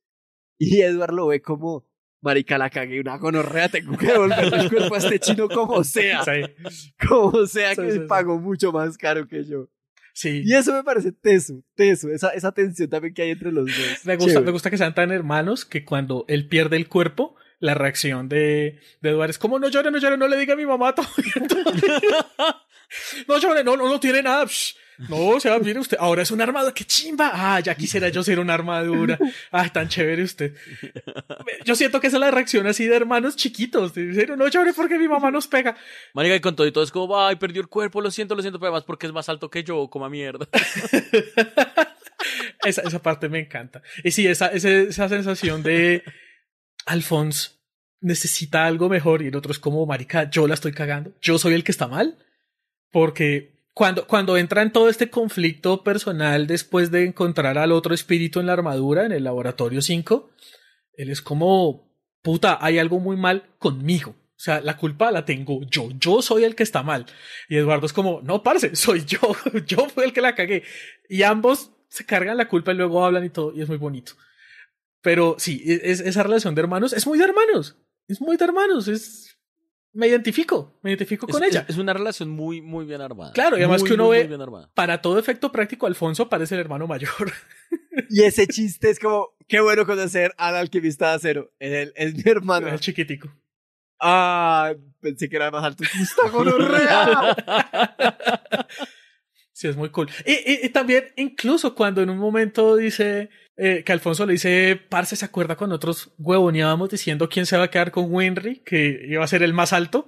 Y [LAUGHS] Edward lo ve como, marica, la cagué, una gonorrea, tengo que devolver el cuerpo a este chino como sea. [LAUGHS] Como sea que pagó mucho más caro que yo. Sí. Y eso me parece teso, teso, esa, esa tensión también que hay entre los dos. Me gusta, me gusta que sean tan hermanos que cuando él pierde el cuerpo, la reacción de, de Eduardo es como no llore, no llore, no le diga a mi mamá [LAUGHS] no llore, no, no, no tiene nada. No, o sea, mire usted, ahora es un armadura, qué chimba. Ah, ya quisiera yo ser una armadura. Ah, tan chévere usted. Yo siento que esa es la reacción así de hermanos chiquitos. De no llore porque mi mamá nos pega. Marica, y con todo y todo es como, ay, perdió el cuerpo, lo siento, lo siento, pero además porque es más alto que yo, coma mierda. [LAUGHS] esa, esa parte me encanta. Y sí, esa, esa, esa sensación de ...Alfons necesita algo mejor y el otro es como, marica, yo la estoy cagando, yo soy el que está mal, porque cuando, cuando entra en todo este conflicto personal después de encontrar al otro espíritu en la armadura, en el laboratorio 5, él es como, puta, hay algo muy mal conmigo. O sea, la culpa la tengo yo, yo soy el que está mal. Y Eduardo es como, no, parce, soy yo, [LAUGHS] yo fui el que la cagué. Y ambos se cargan la culpa y luego hablan y todo, y es muy bonito. Pero sí, e, esa relación de hermanos es muy de hermanos. Es muy de hermanos. Es. Me identifico, me identifico con ella. Es, una relación muy, muy bien armada. Claro, y además que uno ve, para todo efecto práctico, Alfonso parece el hermano mayor. [LAUGHS] Y ese chiste es como, qué bueno conocer al alquimista de acero. Él es mi hermano. El chiquitico. Ah, pensé que era más alto. ¡Está con un real! Sí, es muy cool. y, y, también, incluso cuando en un momento dice, eh, que Alfonso le dice, parce, ¿se acuerda cuando nosotros huevoneábamos diciendo quién se va a quedar con Winry, que iba a ser el más alto?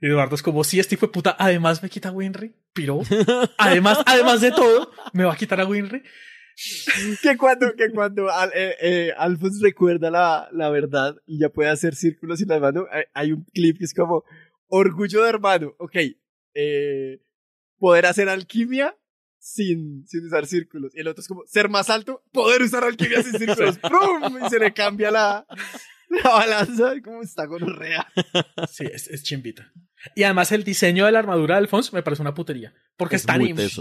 Eduardo es como, sí, este fue puta, además me quita a Winry, pero [LAUGHS] Además, además de todo, me va a quitar a Winry. que cuando, que cuando al, eh, eh, recuerda la, la, verdad y ya puede hacer círculos y la mano, hay, un clip que es como, orgullo de hermano, ok, poder hacer alquimia sin, sin usar círculos. Y el otro es como ser más alto, poder usar alquimia sin círculos. [LAUGHS] ¡Prum! Y se le cambia la, la balanza y como está gonorrea. Sí, es, es chimbita. Y además el diseño de la armadura de Alphonse me parece una putería. Porque es, tan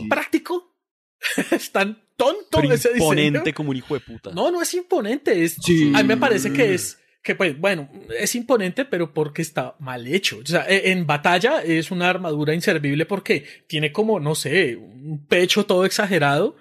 práctico. [LAUGHS] es tan tonto es ese imponente diseño. Imponente como un hijo de puta. No, no es imponente. A mí me parece que es que pues bueno, es imponente, pero porque está mal hecho. O sea, e-, en batalla es una armadura inservible porque tiene como, no sé, un pecho todo exagerado,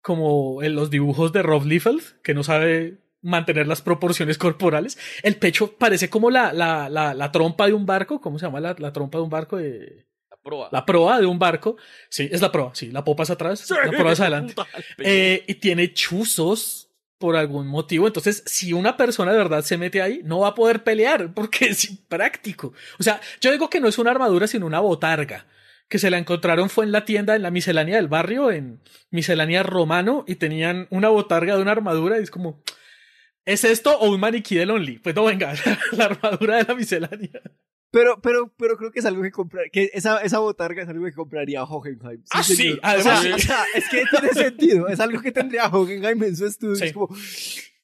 como en los dibujos de Rob Liefeld, que no sabe mantener las proporciones corporales. El pecho parece como la, la, trompa de un barco, ¿cómo se llama la, trompa de un barco? De... Proa. La proa de un barco. Sí, es la proa, sí. La popa es atrás, la proa es [LAUGHS] adelante. Eh, y tiene chuzos por algún motivo. Entonces, si una persona de verdad se mete ahí, no va a poder pelear porque [LAUGHS] es impráctico. O sea, yo digo que no es una armadura, sino una botarga que se la encontraron fue en la tienda, en la miscelánea del barrio, en miscelánea romano, y tenían una botarga de una armadura, y es como, ¿es esto o un maniquí del Only? Pues no, venga, [LAUGHS] la armadura de la miscelánea. Pero, pero, pero creo que es algo que comprar, que esa, esa botarga es algo que compraría Hohenheim. Sí, ah, sí, O sea, es que tiene [LAUGHS] sentido. Es algo que tendría Hohenheim en su estudio. Sí. Es como,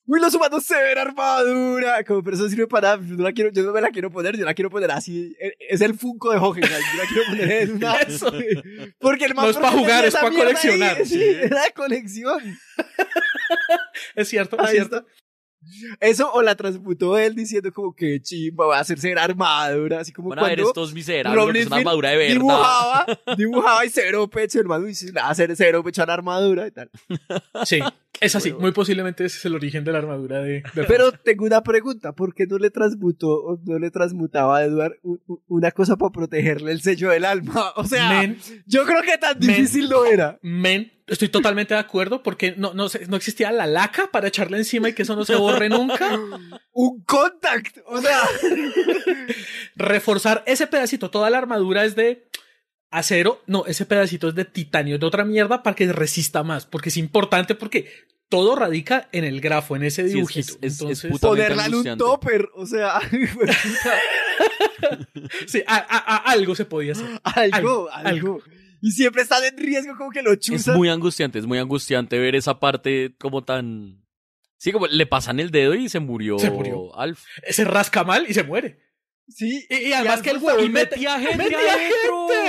uy, los humanos se ven armadura. Como, pero eso sirve para yo no la quiero, yo no me la quiero poner, yo la quiero poner así. E, es el Funko de Hohenheim. Yo la quiero poner en [LAUGHS] Eso. Porque el No es para jugar, es para coleccionar. sí, [LAUGHS] la colección. es cierto, es cierto. Eso o la transmutó él diciendo como que chimba, va a hacerse ser armadura, así como Van a ver estos miserables, una armadura de verdad. Dibujaba, [LAUGHS] dibujaba y cero pecho, hermano, y se va a hacer cero pecho a armadura y tal. Sí, es así, muy posiblemente ese es el origen de la armadura de... Pero tengo una pregunta, ¿por qué no le transmutó, O no le transmutaba a Eduard una cosa para protegerle el sello del alma? [LAUGHS] O sea, yo creo que tan difícil no era. Men, estoy totalmente de acuerdo porque no, no, no existía la laca para echarle encima y que eso no se borre nunca. Un contact, o sea. [LAUGHS] Reforzar ese pedacito, toda la armadura es de acero, no, ese pedacito es de titanio, de otra mierda para que resista más, porque es importante porque todo radica en el grafo, en ese dibujito. Entonces, es en un topper, o sea. [LAUGHS] [LAUGHS] sí, algo se podía hacer. algo. algo y siempre está en riesgo como que lo chuzan. Es muy angustiante, es muy angustiante ver esa parte como tan... Sí, como le pasan el dedo y se murió. Se murió. Alf. Se rasca mal y se muere. Sí, y, además que el juego. y metía gente metía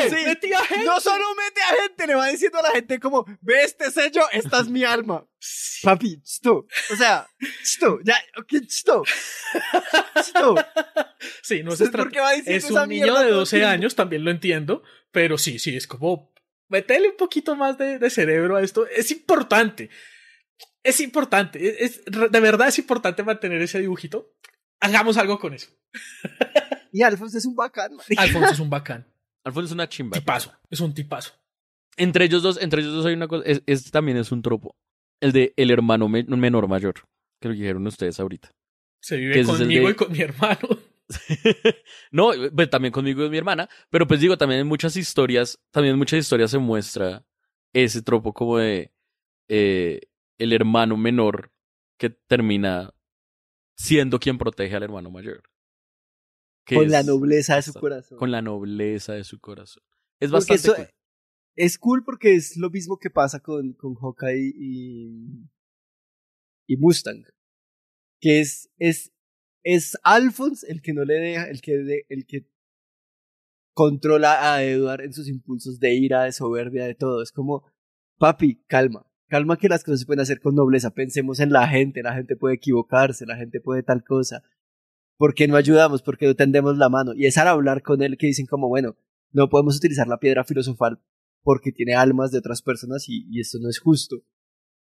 Gente, gente. No solo mete a gente, le va diciendo a la gente como, ve este sello, esta es mi alma. Papi, esto. O sea, esto, ya, ok, chito? Sí, no es porque Es un niño de 12 años, también lo entiendo, pero sí, sí, es como, metele un poquito más de, de cerebro a esto. Es importante. Es importante, es, de verdad es importante mantener ese dibujito. Hagamos algo con eso. [LAUGHS] Y Alfonso es un bacán, Alfonso es un [LAUGHS] bacán. Alfonso es una chimba. Pues. Tipazo, es un tipazo. Entre ellos dos, entre ellos dos hay una cosa, este también es un tropo. El de el hermano menor mayor, que lo dijeron ustedes ahorita. Se vive conmigo y con mi hermano. [LAUGHS] no, pues también conmigo y con mi hermana, pero pues digo, también en muchas historias, también en muchas historias se muestra ese tropo como de eh, el hermano menor que termina siendo quien protege al hermano mayor con la nobleza de su corazón. Con la nobleza de su corazón. Es bastante Es cool porque es lo mismo que pasa con, con Hawkeye y, y Mustang. Que es, es, es Alphonse el que no le deja, el que, el que controla a Eduard en sus impulsos de ira, de soberbia, de todo. Es como, papi, calma. Calma que las cosas se pueden hacer con nobleza. Pensemos en la gente. La gente puede equivocarse, la gente puede tal cosa. ¿por qué no ayudamos? ¿Por qué no tendemos la mano? Y es al hablar con él que dicen como, bueno, no podemos utilizar la piedra filosofal porque tiene almas de otras personas y, esto no es justo.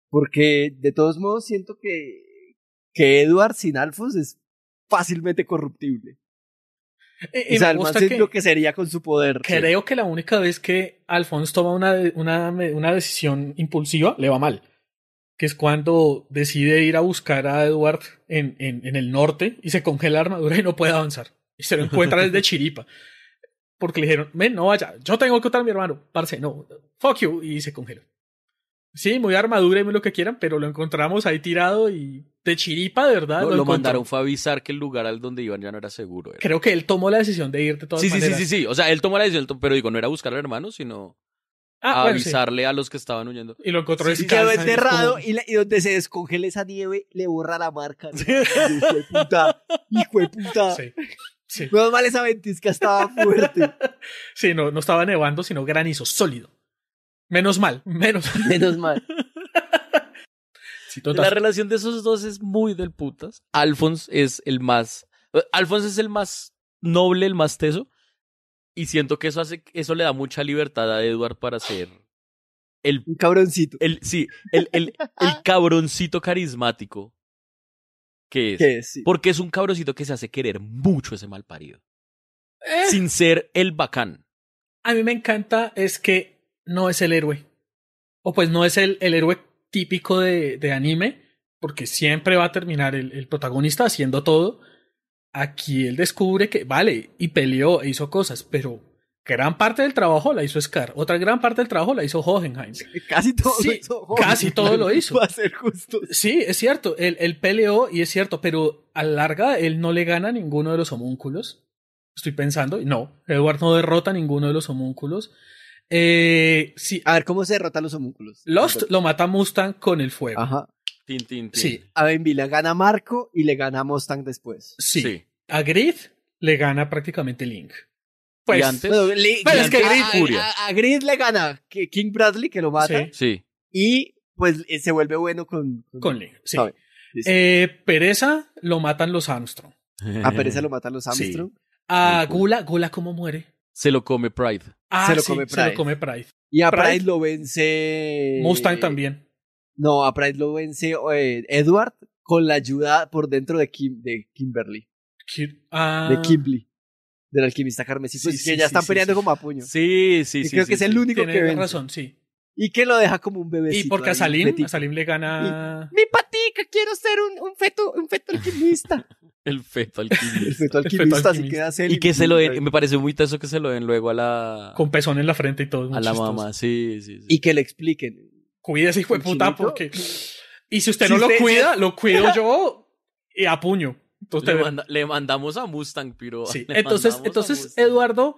Porque de todos modos siento que, que Edward sin Alfos es fácilmente corruptible. o sea, que lo que sería con su poder. Creo que la única vez que Alphonse toma una decisión impulsiva, le va mal que es cuando decide ir a buscar a Edward en, en, el norte y se congela la armadura y no puede avanzar. Y se lo encuentra desde [LAUGHS] Chiripa. Porque le dijeron, men, no vaya, yo tengo que encontrar a mi hermano. Parce, no, fuck you. Y se congela. Sí, muy armadura y muy lo que quieran, pero lo encontramos ahí tirado y de chiripa, de verdad. lo, mandaron fue a avisar que el lugar al donde iban ya no era seguro. Creo que él tomó la decisión de irte de todas sí, maneras. Sí, sí, sí, sí. O sea, él tomó la decisión, pero digo, no era buscar al hermano, sino Ah, a avisarle a los que estaban huyendo. Y lo encontró Quedó enterrado y, y, donde se descongela esa nieve le borra la marca. ¿no? hijo de puta. Hijo de puta. Menos mal esa ventisca estaba fuerte. [LAUGHS] sí, no, no estaba nevando, sino granizo sólido. Menos mal, menos mal. [LAUGHS] Menos mal. [LAUGHS] la relación de esos dos es muy del putas. Alphonse es el más. Eh, Alphonse es el más noble, el más teso. Y siento que eso hace, eso le da mucha libertad a Edward para ser el cabroncito. El, sí, el, el, el [LAUGHS] cabroncito carismático que es. Porque es un cabroncito que se hace querer mucho ese mal parido. Eh. Sin ser el bacán. A mí me encanta es que no es el héroe. O pues no es el, el héroe típico de, de anime, porque siempre va a terminar el protagonista haciendo todo aquí él descubre que, vale, y peleó e hizo cosas, pero gran parte del trabajo la hizo Scar, otra gran parte del trabajo la hizo Hohenheim. [LAUGHS] Casi todo lo hizo. Casi todo lo hizo. [LAUGHS] Va a ser justo. Sí, es cierto, él, peleó y es cierto, pero a la larga él no le gana ninguno de los homúnculos. Estoy pensando, no, Edward no derrota a ninguno de los homúnculos. Eh, sí. A ver, ¿cómo se derrotan los homúnculos? Lost lo mata Mustang con el fuego. Ajá. Tin, tin, tin. Sí. A Ben gana Marco y le gana a Mustang después. sí a Grid le gana prácticamente Link. Pues, pero pues, pues, que a, le gana King Bradley, que lo mata. Sí. Y pues eh, se vuelve bueno con, con, Link. Sí. Eh, Pereza lo matan los Armstrong. A ah, Pereza lo matan los Armstrong. A Gula, Gula, ¿cómo muere? Se lo come Pride. Ah, se lo, come Pride. se lo come Pride. Y a Pride, lo vence. Mustang también. No, a Pride lo vence eh, Edward con la ayuda por dentro de, de Kimberly de ah. Kimblee del alquimista carmesí, pues, sí, que ya están peleando como a puño. Sí, sí, sí. Creo que es el único que razón, sí. Y que lo deja como un bebé. Y porque a Salim, a Salim le gana. Mi patica, quiero ser un, feto, un feto alquimista. [LAUGHS] el feto alquimista. el feto alquimista, así queda Y que se lo den, me parece muy teso que se lo den luego a la. Con pezón en la frente y todo. A la mamá, sí, sí, Y que le expliquen. Cuídese, hijo de puta, porque. Y si usted no lo cuida, lo cuido [LAUGHS] yo a puño le, mandamos a Mustang, pero. Sí. [LAUGHS] Entonces, entonces Eduardo,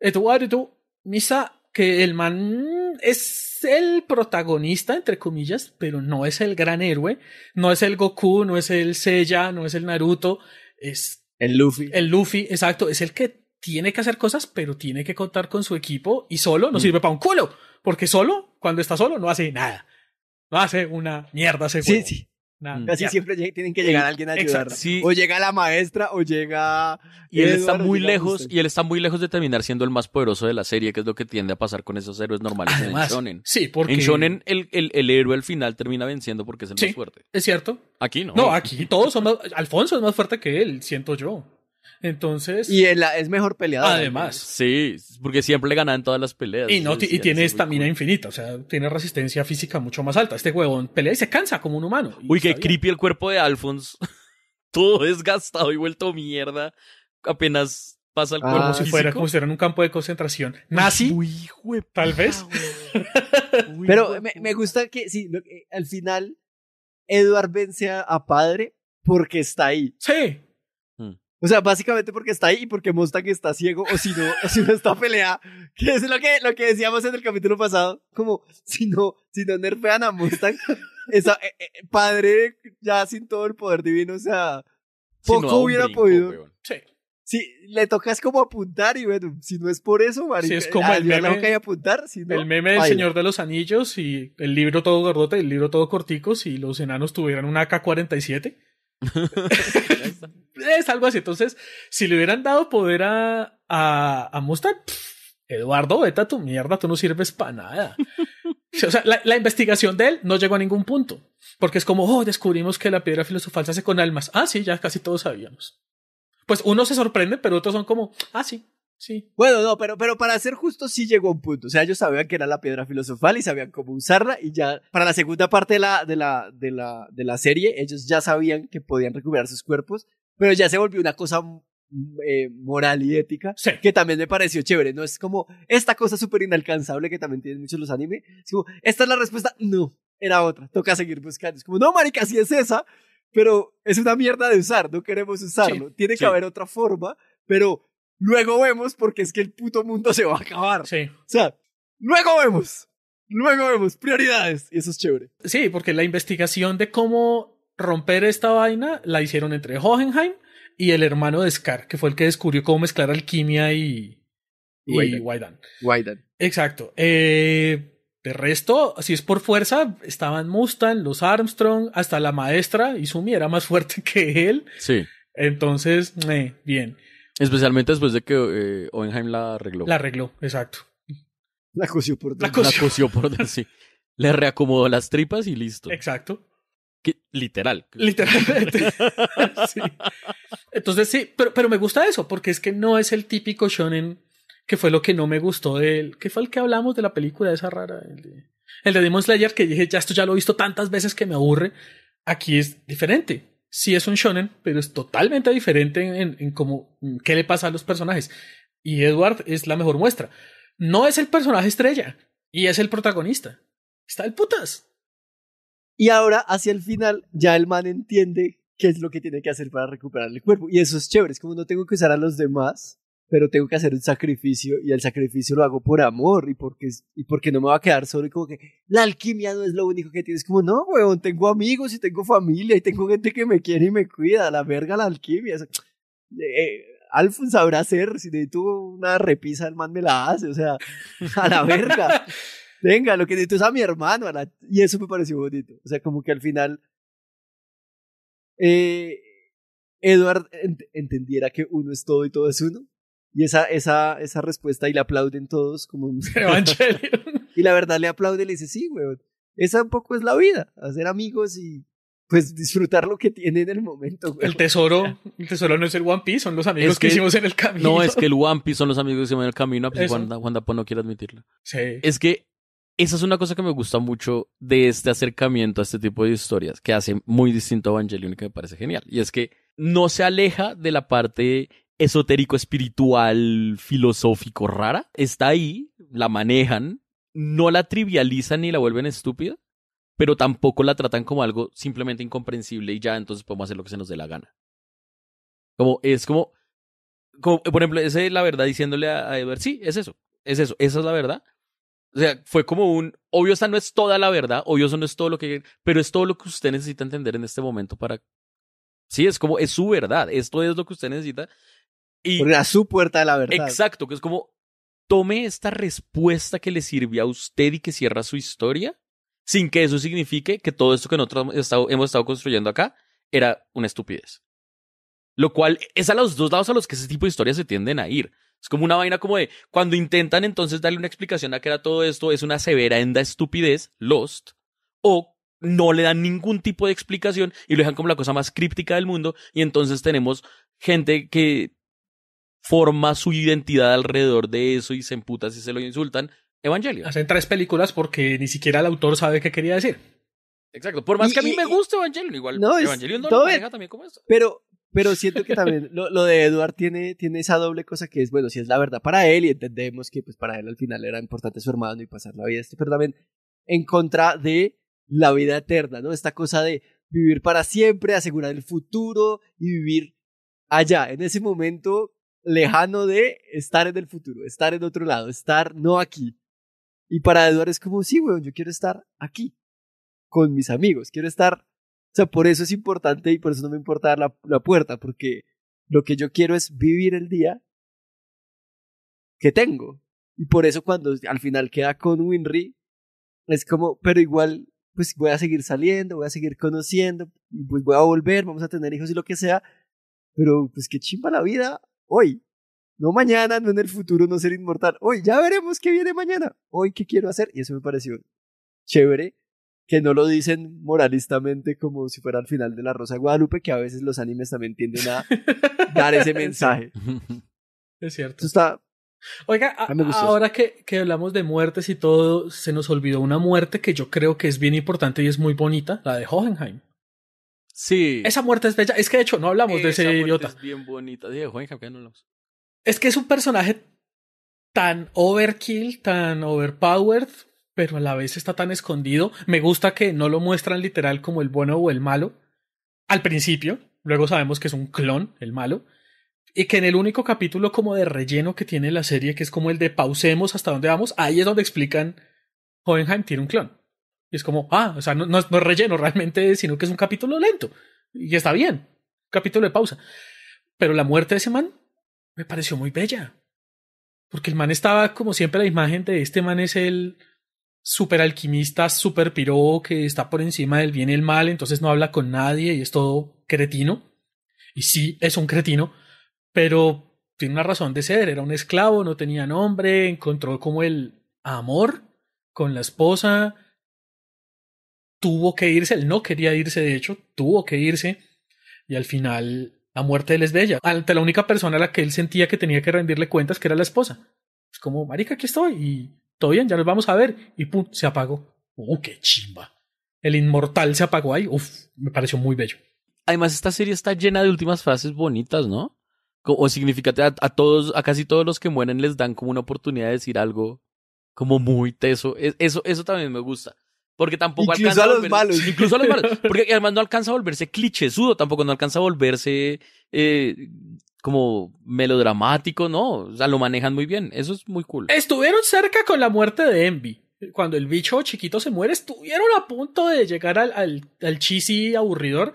eh, Eduardo, Misa, que el man es el protagonista, entre comillas, pero no es el gran héroe. No es el Goku, no es el Seiya, no es el Naruto. Es. El Luffy. El Luffy, exacto. Es el que tiene que hacer cosas, pero tiene que contar con su equipo y solo no mm. sirve para un culo. Porque solo, cuando está solo, no hace nada. No hace una mierda, seguro. Sí, sí. Mm. Casi siempre tienen que eh, llegar alguien a ayudar. O llega la maestra o llega. Y él está muy lejos, y él está muy lejos de terminar siendo el más poderoso de la serie, que es lo que tiende a pasar con esos héroes normales en Shonen. Sí, porque. En Shonen, el, héroe al final termina venciendo porque es el más fuerte. Es cierto. Aquí no. No, aquí todos son más. Alfonso es más fuerte que él, siento yo. Entonces. Y es mejor peleador. Además. Sí, porque siempre le ganan en todas las peleas. Y, no, y tiene estamina infinita, o sea, tiene resistencia física mucho más alta. Este huevón pelea y se cansa como un humano. Uy, qué creepy el cuerpo de Alphonse. [LAUGHS] Todo desgastado y vuelto mierda. Apenas pasa el cuerpo. Ah, como si fuera, como si fuera en un campo de concentración. Nazi. Uy, Tal vez. [LAUGHS] Pero me, gusta que, sí, al final, Edward vence a padre porque está ahí. Sí. O sea, básicamente porque está ahí y porque Mustang está ciego o si no, [LAUGHS] si no está peleada, Que es lo que, lo que decíamos en el capítulo pasado. Como, si no, si no nerfean a Mustang, [LAUGHS] esa, eh, eh, padre ya sin todo el poder divino, o sea, poco hubiera podido. Sí. le tocas como apuntar y bueno, si no es por eso, Mario, es como el meme, que apuntar, el meme del Señor de los Anillos y el libro todo gordote, el libro todo cortico, si los enanos tuvieran una AK-47, [LAUGHS] es algo así. Entonces, si le hubieran dado poder a, a, a Eduardo, vete a tu mierda, tú no sirves para nada. O sea, la, la, investigación de él no llegó a ningún punto, porque es como, oh, descubrimos que la piedra filosofal se hace con almas. Ah, sí, ya casi todos sabíamos. Pues unos se sorprenden, pero otros son como, ah, sí, Sí. Bueno, no, pero, pero para ser justo sí llegó un punto. O sea, ellos sabían que era la piedra filosofal y sabían cómo usarla y ya para la segunda parte de la, de la, de la, de la serie ellos ya sabían que podían recuperar sus cuerpos, pero ya se volvió una cosa mm, eh, moral y ética que también me pareció chévere. No es como esta cosa súper inalcanzable que también tienen muchos los animes Es esta es la respuesta. No, era otra. Toca seguir buscando. Es como, no, marica, si es esa, pero es una mierda de usar. No queremos usarlo. Tiene que haber otra forma, pero luego vemos porque es que el puto mundo se va a acabar. Sí. O sea, luego vemos. Luego vemos prioridades. Y eso es chévere. Sí, porque la investigación de cómo romper esta vaina la hicieron entre Hohenheim y el hermano de Scar, que fue el que descubrió cómo mezclar alquimia y, y Wydan Exacto. Eh, de resto, si es por fuerza, estaban Mustang, los Armstrong, hasta la maestra Sumi era más [LAUGHS] fuerte que él. Sí. Entonces, bien. Especialmente después de que eh, la arregló. La arregló, exacto. La cosió por dentro. La cosió por dentro, sí. Le reacomodó las tripas y listo. Exacto. Que, literal. Literalmente. [LAUGHS] Entonces sí, pero, pero me gusta eso, porque es que no es el típico shonen que fue lo que no me gustó de él. ¿Qué fue el que hablamos de la película esa rara? El el de Demon Slayer, que dije, ya esto ya lo he visto tantas veces que me aburre. Aquí es diferente sí es un shonen, pero es totalmente diferente en, cómo, mm, qué le pasa a los personajes. Y Edward es la mejor muestra. No es el personaje estrella y es el protagonista. Está el putas. Y ahora, hacia el final, ya el man entiende qué es lo que tiene que hacer para recuperar el cuerpo. Y eso es chévere, es como no tengo que usar a los demás pero tengo que hacer un sacrificio y el sacrificio lo hago por amor y porque, y porque no me va a quedar solo y como que la alquimia no es lo único que tienes, como no, weón, tengo amigos y tengo familia y tengo gente que me quiere y me cuida, la verga la alquimia. eh, Alfon sabrá hacer, si necesito una repisa, el man me la hace, o sea, a la verga. [LAUGHS] Venga, lo que necesito es a mi hermano, y eso me pareció bonito. O sea, como que al final... Eh, Edward entendiera que uno es todo y todo es uno, y esa, esa, esa respuesta y le aplauden todos como un... [LAUGHS] [LAUGHS] y la verdad le aplaude y le dice, sí, weón, esa un poco es la vida, hacer amigos y pues disfrutar lo que tiene en el momento. güey. El tesoro, el tesoro no es el One Piece, son los amigos que, hicimos en el camino. No, es que el [LAUGHS] One Piece son los amigos que hicimos en el camino, pues Juan, Juan Dapo no quiere admitirlo. Sí. Es que esa es una cosa que me gusta mucho de este acercamiento a este tipo de historias, que hace muy distinto a Evangelion y que me parece genial. Y es que no se aleja de la parte esotérico, espiritual, filosófico, rara. Está ahí, la manejan, no la trivializan ni la vuelven estúpida, pero tampoco la tratan como algo simplemente incomprensible y ya, entonces podemos hacer lo que se nos dé la gana. Como es como, como por ejemplo, esa es la verdad diciéndole a, a Edward, sí, es eso, es eso, esa es la verdad. O sea, fue como un, obvio, esa no es toda la verdad, obvio, eso no es todo lo que, pero es todo lo que usted necesita entender en este momento para... Sí, es como, es su verdad, esto es lo que usted necesita y, a su puerta de la verdad. Exacto, que es como, tome esta respuesta que le sirvió a usted y que cierra su historia, sin que eso signifique que todo esto que nosotros hemos estado construyendo acá era una estupidez. Lo cual es a los dos lados a los que ese tipo de historias se tienden a ir. Es como una vaina como de cuando intentan entonces darle una explicación a que era todo esto, es una severa enda estupidez, Lost, o no le dan ningún tipo de explicación y lo dejan como la cosa más críptica del mundo y entonces tenemos gente que forma su identidad alrededor de eso y se emputa si se lo insultan. Evangelio. Hacen tres películas porque ni siquiera el autor sabe qué quería decir. Exacto. Por más que a mí me guste Evangelion, igual no, Evangelion no lo también como eso. Pero, pero siento que también lo, de Edward tiene, tiene esa doble cosa que es, bueno, si es la verdad para él y entendemos que pues para él al final era importante su hermano y pasar la vida, este, pero también en contra de la vida eterna, ¿no? Esta cosa de vivir para siempre, asegurar el futuro y vivir allá, en ese momento lejano de estar en el futuro, estar en otro lado, estar no aquí. Y para Eduardo es como, sí, weón, yo quiero estar aquí, con mis amigos, quiero estar... O sea, por eso es importante y por eso no me importa dar la, la puerta, porque lo que yo quiero es vivir el día que tengo. Y por eso cuando al final queda con Winry, es como, pero igual, pues voy a seguir saliendo, voy a seguir conociendo, pues voy a volver, vamos a tener hijos y lo que sea. Pero pues qué chimba la vida Hoy. No mañana, no en el futuro, no ser inmortal. Hoy, ya veremos qué viene mañana. Hoy, ¿qué quiero hacer? Y eso me pareció chévere, que no lo dicen moralistamente como si fuera al final de La Rosa Guadalupe, que a veces los animes también tienden a [LAUGHS] dar ese mensaje. [LAUGHS] Es cierto. está... Oiga, ah, ahora que, que, hablamos de muertes y todo, se nos olvidó una muerte que yo creo que es bien importante y es muy bonita, la de Hohenheim. Sí. Esa muerte es bella. Es que de hecho no hablamos de ese idiota. Es bien Es que es un personaje tan overkill, tan overpowered, pero a la vez está tan escondido. Me gusta que no lo muestran literal como el bueno o el malo. Al principio, luego sabemos que es un clon, el malo. Y que en el único capítulo como de relleno que tiene la serie, que es como el de pausemos hasta dónde vamos, ahí es donde explican Hohenheim tiene un clon. Y es como, ah, o sea, no, es, relleno realmente, sino que es un capítulo lento. Y está bien, capítulo de pausa. Pero la muerte de ese man me pareció muy bella. Porque el man estaba, como siempre, la imagen de este man es el super alquimista, super piro, que está por encima del bien y el mal, entonces no habla con nadie y es todo cretino. Y sí, es un cretino, pero tiene una razón de ser. Era un esclavo, no tenía nombre, encontró como el amor con la esposa, tuvo que irse, él no quería irse, de hecho, tuvo que irse y al final la muerte de ella. Ante la única persona a la que él sentía que tenía que rendirle cuentas, que era la esposa. Es como, marica, aquí estoy y todo bien, ya nos vamos a ver. Y pum, se apagó. oh qué chimba! El inmortal se apagó ahí. Uf, me pareció muy bello. Además, esta serie está llena de últimas frases bonitas, ¿no? O significate a, todos, a casi todos los que mueren les dan como una oportunidad de decir algo como muy teso. E-, eso, eso también me gusta. Porque tampoco alcanza. Incluso a los malos. Incluso a los [LAUGHS] malos. Porque además no alcanza a volverse sudo tampoco no alcanza a volverse eh, como melodramático, ¿no? O sea, lo manejan muy bien. Eso es muy cool. Estuvieron cerca con la muerte de Envy. Cuando el bicho chiquito se muere, estuvieron a punto de llegar al, al, al chisi aburridor,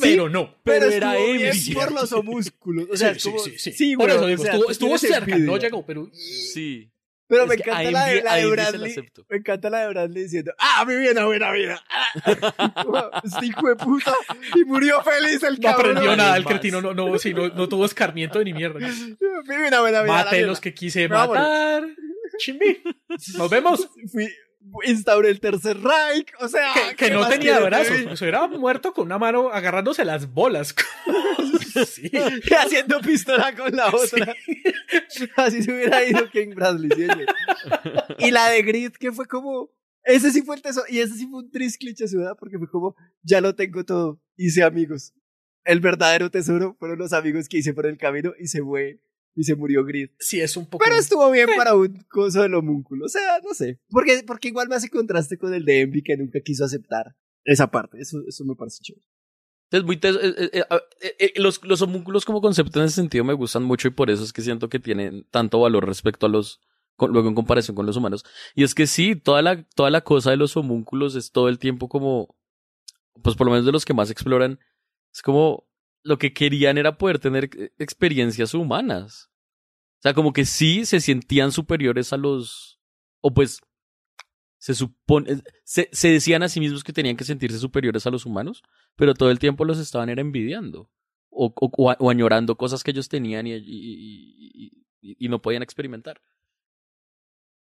pero no. Pero, era Envy. por los homúsculos. [LAUGHS] O sea, sí, sí, sí, sí. sí estuvo, estuvo cerca, no llegó, pero. Sí. Pero me encanta la de, la de Bradley. Me encanta la de Bradley diciendo, ¡Ah, mi vida, buena vida! [LAUGHS] ¡Ah! fue este puta. Y murió feliz el cabrón. [LAUGHS] No aprendió nada, el cretino no, no, no, tuvo escarmiento ni mierda. Mi vida, buena vida. Mate los que quise matar. Chimbi. Nos vemos instauré el Tercer Reich, o sea... Que, no tenía brazos, eso pues, era muerto con una mano agarrándose las bolas. [LAUGHS] haciendo pistola con la otra. [LAUGHS] Así se hubiera ido King Bradley. y la de Grit, que fue como... Ese sí fue el tesoro, y ese sí fue un triste cliché ciudad, porque fue como, ya lo tengo todo, hice amigos. El verdadero tesoro fueron los amigos que hice por el camino y se fue y se murió Grid. Sí, es un poco. Pero estuvo bien para un coso del homúnculo. O sea, no sé. Porque, porque igual me hace contraste con el de Envy que nunca quiso aceptar esa parte. Eso, eso me parece chido. Entonces, muy eh, eh, eh, ah, los, homúnculos como concepto en ese sentido me gustan mucho y por eso es que siento que tienen tanto valor respecto a los. luego en comparación con los humanos. Y es que sí, toda la, toda la cosa de los homúnculos es todo el tiempo como. Pues por lo menos de los que más exploran. Es como lo que querían era poder tener eh, experiencias humanas. O sea, como que sí se sentían superiores a los. O pues. Se supone. Eh, se, decían a sí mismos que tenían que sentirse superiores a los humanos, pero todo el tiempo los estaban envidiando. O, o, añorando cosas que ellos tenían y, y, y, no podían experimentar.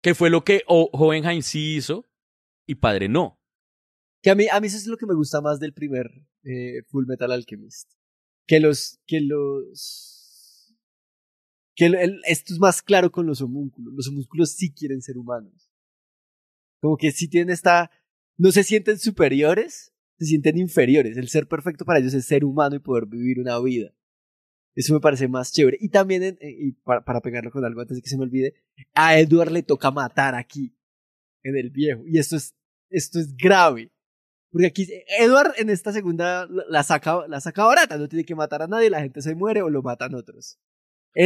Que fue lo que o, Hohenheim sí hizo y Padre no. Que a mí, a mí eso es lo que me gusta más del primer eh, Full Metal Alchemist que los, que los, que esto es más claro con los homúnculos. Los homúnculos sí quieren ser humanos. Como que sí tienen esta, no se sienten superiores, se sienten inferiores. El ser perfecto para ellos es ser humano y poder vivir una vida. Eso me parece más chévere. Y también, y para, pegarlo con algo antes de que se me olvide, a Edward le toca matar aquí, en el viejo. Y esto es, esto es grave. Porque aquí Edward en esta segunda la saca, la saca barata, no tiene que matar a nadie, la gente se muere o lo matan otros.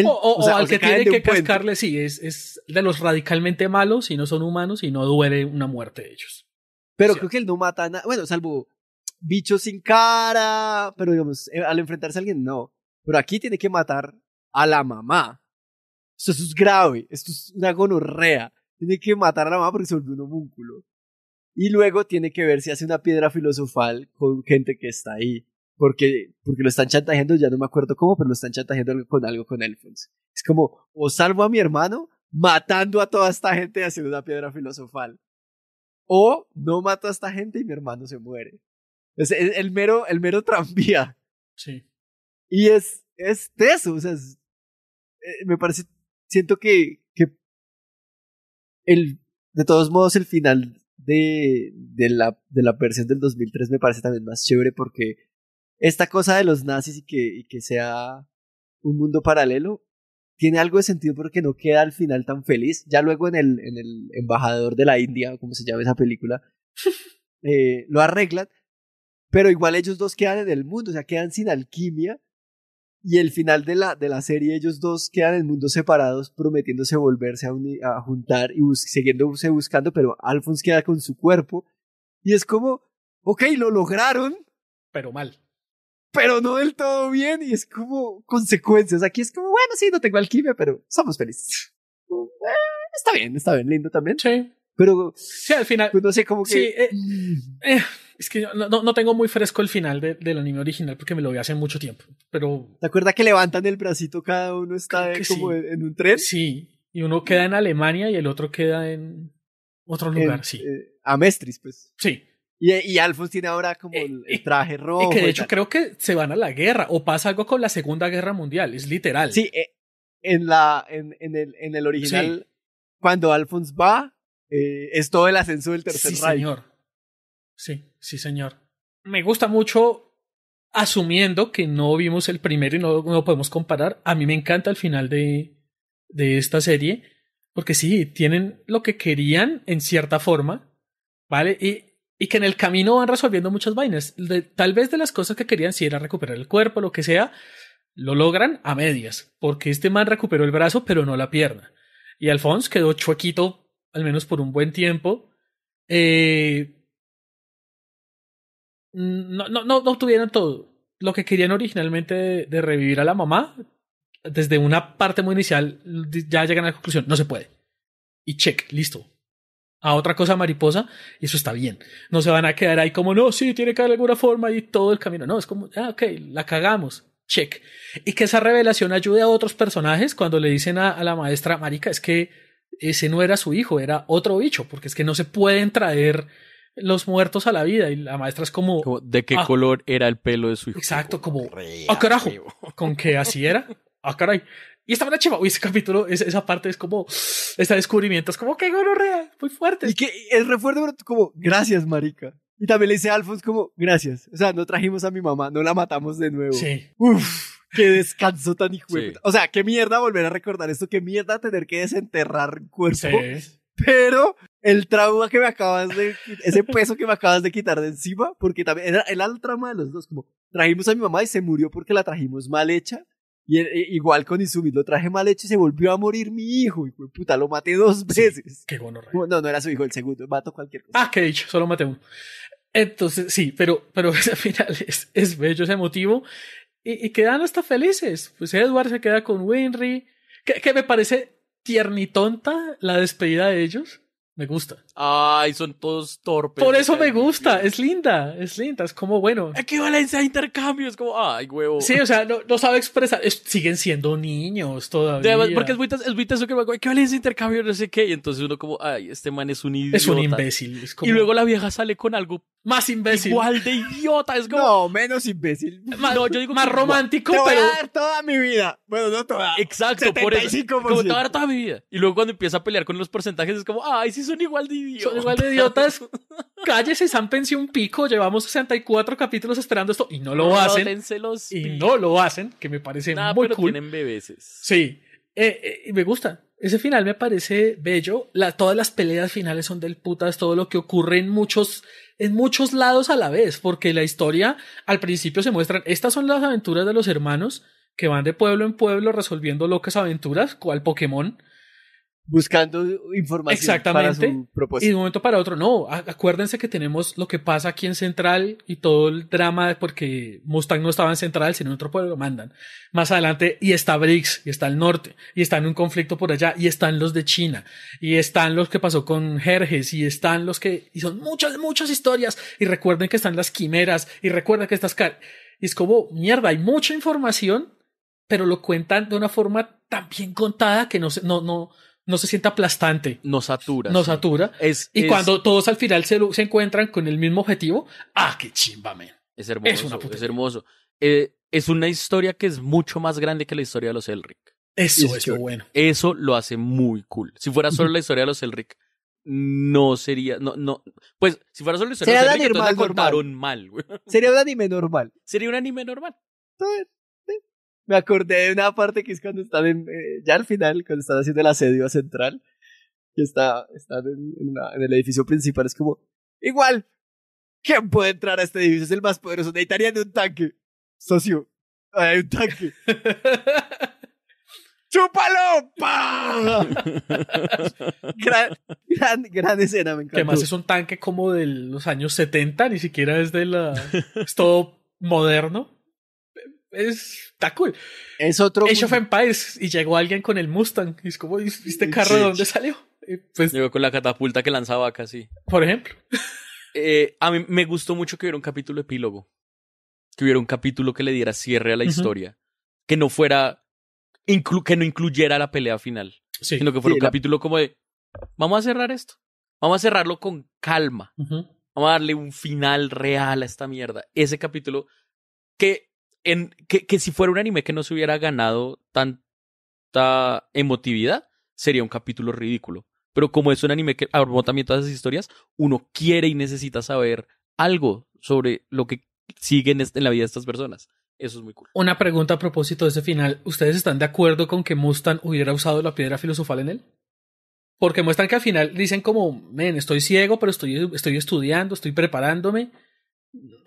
o, sea, al que tiene que cascarle, sí, es, es, de los radicalmente malos y no son humanos y no duele una muerte de ellos. Pero creo que él no mata a bueno, salvo bichos sin cara, pero digamos, eh, al enfrentarse a alguien, no. Pero aquí tiene que matar a la mamá. Esto, es grave, esto es una gonorrea. Tiene que matar a la mamá porque se volvió un homúnculo. Y luego tiene que ver si hace una piedra filosofal con gente que está ahí. Porque, porque lo están chantajeando, ya no me acuerdo cómo, pero lo están chantajeando con algo con Elfons. Es como, o salvo a mi hermano matando a toda esta gente y haciendo una piedra filosofal. O no mato a esta gente y mi hermano se muere. Es el, mero, el mero tranvía. Sí. Y es, es eso o sea, eh, me parece, siento que, que el, de todos modos el final de, la, de la versión del 2003 me parece también más chévere porque esta cosa de los nazis y que, que sea un mundo paralelo tiene algo de sentido porque no queda al final tan feliz. Ya luego en el, en el embajador de la India, o como se llama esa película, [LAUGHS] eh, lo arreglan, pero igual ellos dos quedan en el mundo, o sea, quedan sin alquimia y el final de la, de la serie, ellos dos quedan en mundos separados, prometiéndose volverse a, juntar y siguiéndose buscando, pero Alphonse queda con su cuerpo. Y es como, ok, lo lograron. Pero mal. Pero no del todo bien, y es como consecuencias. Aquí es como, bueno, sí, no tengo alquimia, pero somos felices. [LAUGHS] Eh, está bien, está bien, lindo también. Pero. Sí, al final. Pues, no sé cómo que. Eh, eh, es que no, no, tengo muy fresco el final del anime original porque me lo vi hace mucho tiempo. Pero. ¿Te acuerdas que levantan el bracito cada uno está como en un tren? Sí. Y uno queda en Alemania y el otro queda en otro lugar, sí. Eh, a Mestris, pues. Sí. Y, y Alphonse tiene ahora como el, traje rojo. Y que de hecho creo que se van a la guerra o pasa algo con la Segunda Guerra Mundial, es literal. Sí, en, la, en, en, el, en el original, cuando Alphonse va, eh, es todo el ascenso del tercer sí, señor. Sí, sí, señor. Me gusta mucho, asumiendo que no vimos el primero y no, no podemos comparar. A mí me encanta el final de, de esta serie, porque sí, tienen lo que querían en cierta forma, ¿vale? Y y que en el camino van resolviendo muchas vainas. tal vez de las cosas que querían, si era recuperar el cuerpo, lo que sea, lo logran a medias, porque este man recuperó el brazo, pero no la pierna. Y Alphonse quedó chuequito al menos por un buen tiempo, eh, no, no, no, obtuvieron todo. Lo que querían originalmente de, revivir a la mamá, desde una parte muy inicial, ya llegan a la conclusión, no se puede. Y check, listo. A otra cosa mariposa, y eso está bien. No se van a quedar ahí como, no, sí, tiene que haber alguna forma y todo el camino. No, es como, ah, ok, la cagamos, check. Y que esa revelación ayude a otros personajes cuando le dicen a, a la maestra, Marica, es que ese no era su hijo, era otro bicho, porque es que no se pueden traer los muertos a la vida y la maestra es como, de qué ah, color era el pelo de su hijo. Exacto, como ah carajo, con que así era. Ah caray. Y estaba una chiva, uy, ese capítulo, esa, parte es como, esta descubrimiento es como que gonorrea, muy fuerte. Y que el refuerzo como, gracias, marica. Y también le dice a como, gracias. O sea, no trajimos a mi mamá, no la matamos de nuevo. Sí. Uf que descansó tan hijo sí. O sea, qué mierda volver a recordar esto, qué mierda tener que desenterrar cuerpos cuerpo. Pero el trauma que me acabas de. Ese peso que me acabas de quitar de encima, porque también era, el trauma de los dos. Como trajimos a mi mamá y se murió porque la trajimos mal hecha. Y e, igual con Izumi, lo traje mal hecho y se volvió a morir mi hijo. Y puta, lo maté dos veces. qué bueno, no, no, no era su hijo, el segundo. Mato cualquier cosa. Ah, que dicho, solo maté uno. Entonces, sí, pero, pero al [LAUGHS] final es, es bello, ese motivo y, quedan hasta felices. Pues Edward se queda con Winry, que, me parece tonta la despedida de ellos. Me gusta. Ay, son todos torpes. Por eso me gusta, es linda, es linda, es como bueno. Equivalencia a Es como, ay, huevo. Sí, o sea, no, sabe expresar, siguen siendo niños todavía. porque es muy, es muy que me equivalencia no sé qué, y entonces uno como, ay, este man es un idiota. Es un imbécil. Y luego la vieja sale con algo más imbécil. Igual de idiota, es como. No, menos imbécil. no, yo digo más romántico, te toda mi vida. Bueno, no toda. Exacto, por eso. Como toda mi vida. Y luego cuando empieza a pelear con los porcentajes es como, ay, sí son igual de idiotas. Son igual de idiotas. [LAUGHS] Cállese, sampense un pico. Llevamos 64 capítulos esperando esto y no lo hacen. y no lo hacen, que me parece muy pero tienen bebés Sí. Eh, eh, me gusta. Ese final me parece bello. todas las peleas finales son del putas. Todo lo que ocurre en muchos en muchos lados a la vez, porque la historia al principio se muestra estas son las aventuras de los hermanos que van de pueblo en pueblo resolviendo locas aventuras, cual Pokémon, buscando información Exactamente. para su propósito. Y de un momento para otro, no, acuérdense que tenemos lo que pasa aquí en Central y todo el drama porque Mustang no estaba en Central, sino en otro pueblo lo mandan. Más adelante, y está BRICS, y está el norte, y está en un conflicto por allá, y están los de China, y están los que pasó con Jerjes, y están los que, y son muchas, muchas historias, y recuerden que están las quimeras, y recuerden que estas... Y es como, mierda, hay mucha información, pero lo cuentan de una forma tan bien contada que no, se, no, no, no se siente aplastante. No satura. No satura. Es, y cuando todos al final se, encuentran con el mismo objetivo, ¡ah, qué chimba, man! Es hermoso. Es, una hermoso. Eh, es una historia que es mucho más grande que la historia de los Elric. Eso es lo bueno. Eso lo hace muy cool. Si fuera solo la historia de los Elric, no sería. No, no. Pues, si fuera solo la historia de los Elric, la contaron mal. Sería un anime normal. Sería un anime normal me acordé de una parte que es cuando están eh, ya al final, cuando están haciendo el asedio central, que está, están en, en, el edificio principal, es como, igual, ¿quién puede entrar a este edificio? Es el más poderoso, necesitarían de un tanque, socio, hay un tanque. [LAUGHS] ¡Chúpalo! [LAUGHS] gran, gran, gran, escena, me encanta. Que más es un tanque como de los años 70, ni siquiera es de la... es todo moderno es, está cool. Es otro. Age of Empires y llegó alguien con el Mustang. Y es como, ¿Viste este carro de dónde salió? pues, llegó con la catapulta que lanzaba casi. Por ejemplo. [LAUGHS] Eh, a mí me gustó mucho que hubiera un capítulo epílogo. Que hubiera un capítulo que le diera cierre a la historia. Que no fuera. que no incluyera la pelea final. Sino que fuera un capítulo como de. Vamos a cerrar esto. Vamos a cerrarlo con calma. Vamos a darle un final real a esta mierda. Ese capítulo que que, que si fuera un anime que no se hubiera ganado tanta emotividad, sería un capítulo ridículo. Pero como es un anime que aborda también todas esas historias, uno quiere y necesita saber algo sobre lo que sigue en, la vida de estas personas. Eso es muy cool. Una pregunta a propósito de ese final. ¿Ustedes están de acuerdo con que Mustang hubiera usado la piedra filosofal en él? Porque muestran que al final dicen como, men, estoy ciego, pero estoy estudiando, estoy preparándome.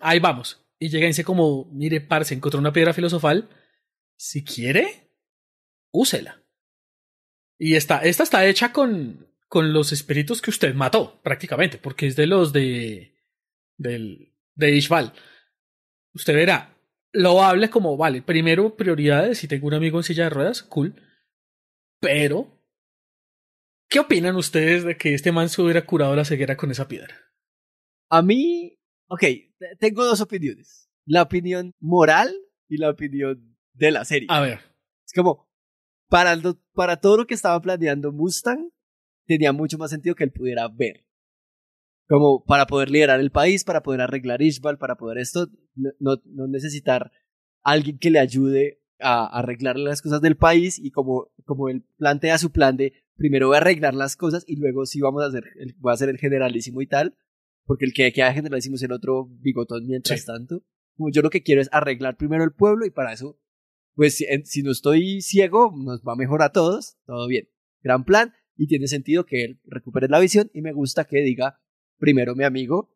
Ahí vamos y llega y dice como, mire, parce, encontró una piedra filosofal, si quiere, úsela. Y esta, esta está hecha con, con los espíritus que usted mató, prácticamente, porque es de los de, de Ishbal. Usted verá, lo hable como, vale, primero prioridades, si tengo un amigo en silla de ruedas, cool. Pero, ¿qué opinan ustedes de que este man se hubiera curado la ceguera con esa piedra? A mí, ok, tengo dos opiniones. La opinión moral y la opinión de la serie. A ver. Es como, para, para todo lo que estaba planeando Mustang, tenía mucho más sentido que él pudiera ver. Como para poder liderar el país, para poder arreglar Ishbal, para poder esto, no, no, necesitar alguien que le ayude a arreglar las cosas del país y como, como él plantea su plan de primero voy a arreglar las cosas y luego sí vamos a hacer, voy a ser el generalísimo y tal, porque el que queda lo decimos el otro bigotón mientras tanto. yo lo que quiero es arreglar primero el pueblo y para eso, pues si, no estoy ciego, nos va mejor a todos, todo bien. Gran plan y tiene sentido que él recupere la visión y me gusta que diga primero mi amigo,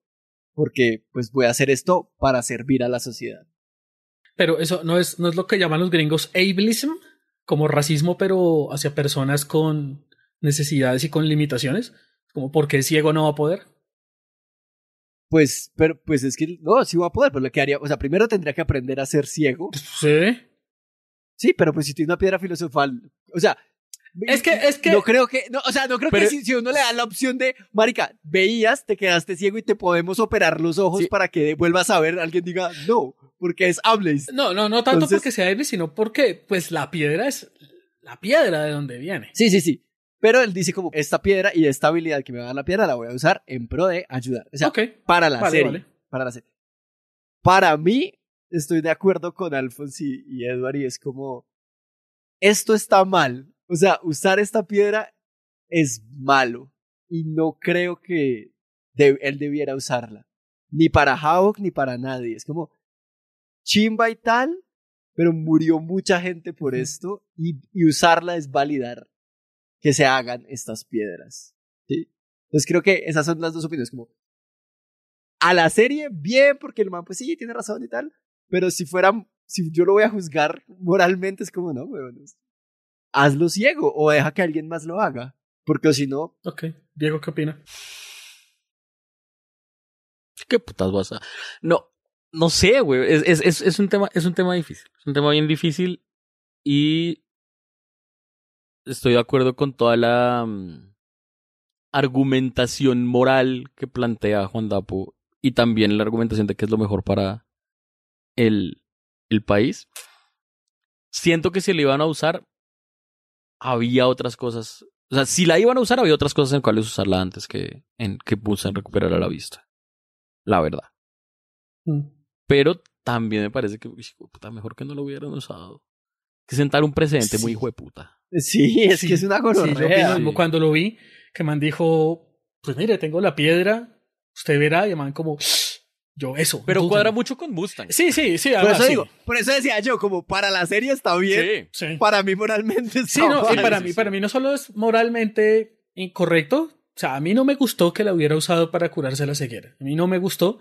porque pues voy a hacer esto para servir a la sociedad. Pero eso no es, no es lo que llaman los gringos ableism, como racismo, pero hacia personas con necesidades y con limitaciones, como porque ciego no va a poder pues, pero, pues es que, no, sí voy a poder, pero lo que haría, o sea, primero tendría que aprender a ser ciego. Sí. Sí, pero pues si tienes una piedra filosofal, o sea, es que, es que. No creo que. No, o sea, no creo que si, uno le da la opción de, Marica, veías, te quedaste ciego y te podemos operar los ojos para que vuelvas a ver, alguien diga, no, porque es hables. No, no, no tanto porque sea hables, sino porque, pues la piedra es la piedra de donde viene. Sí, sí, sí. Pero él dice como, esta piedra y esta habilidad que me va la piedra la voy a usar en pro de ayudar. O sea, para la serie. Para la serie. Para mí, estoy de acuerdo con Alfonso y, Edward y es como, esto está mal. O sea, usar esta piedra es malo y no creo que él debiera usarla. Ni para Hawk ni para nadie. Es como chimba y tal, pero murió mucha gente por esto y usarla es validar que se hagan estas piedras. ¿sí? Entonces creo que esas son las dos opiniones, como a la serie, bien, porque el man, pues sí, tiene razón y tal, pero si fuera, si yo lo voy a juzgar moralmente, es como, no, weón, hazlo ciego o deja que alguien más lo haga, porque si no... Ok, Diego, ¿qué opina? ¿Qué putas vas a...? No, no sé, güey, es, un tema, es un tema difícil, es un tema bien difícil y estoy de acuerdo con toda la mm, argumentación moral que plantea Juan Dapo y también la argumentación de que es lo mejor para el, el país. Siento que si le iban a usar, había otras cosas. O sea, si la iban a usar, había otras cosas en cuales usarla antes que en que recuperar a la vista. La verdad. Mm. Pero también me parece que, mejor que no lo hubieran usado. Que sentar un precedente muy hijo de puta. Sí, es que es una gonorrea. Sí, cuando lo vi, que man dijo, pues mire, tengo la piedra, usted verá, y man como... Yo eso. Pero cuadra mucho con Mustang. Sí, sí, sí. Por eso digo, por eso decía yo, como para la serie está bien, para mí moralmente está Sí, no, para mí, para mí no solo es moralmente incorrecto, o sea, a mí no me gustó que la hubiera usado para curarse la ceguera. A mí no me gustó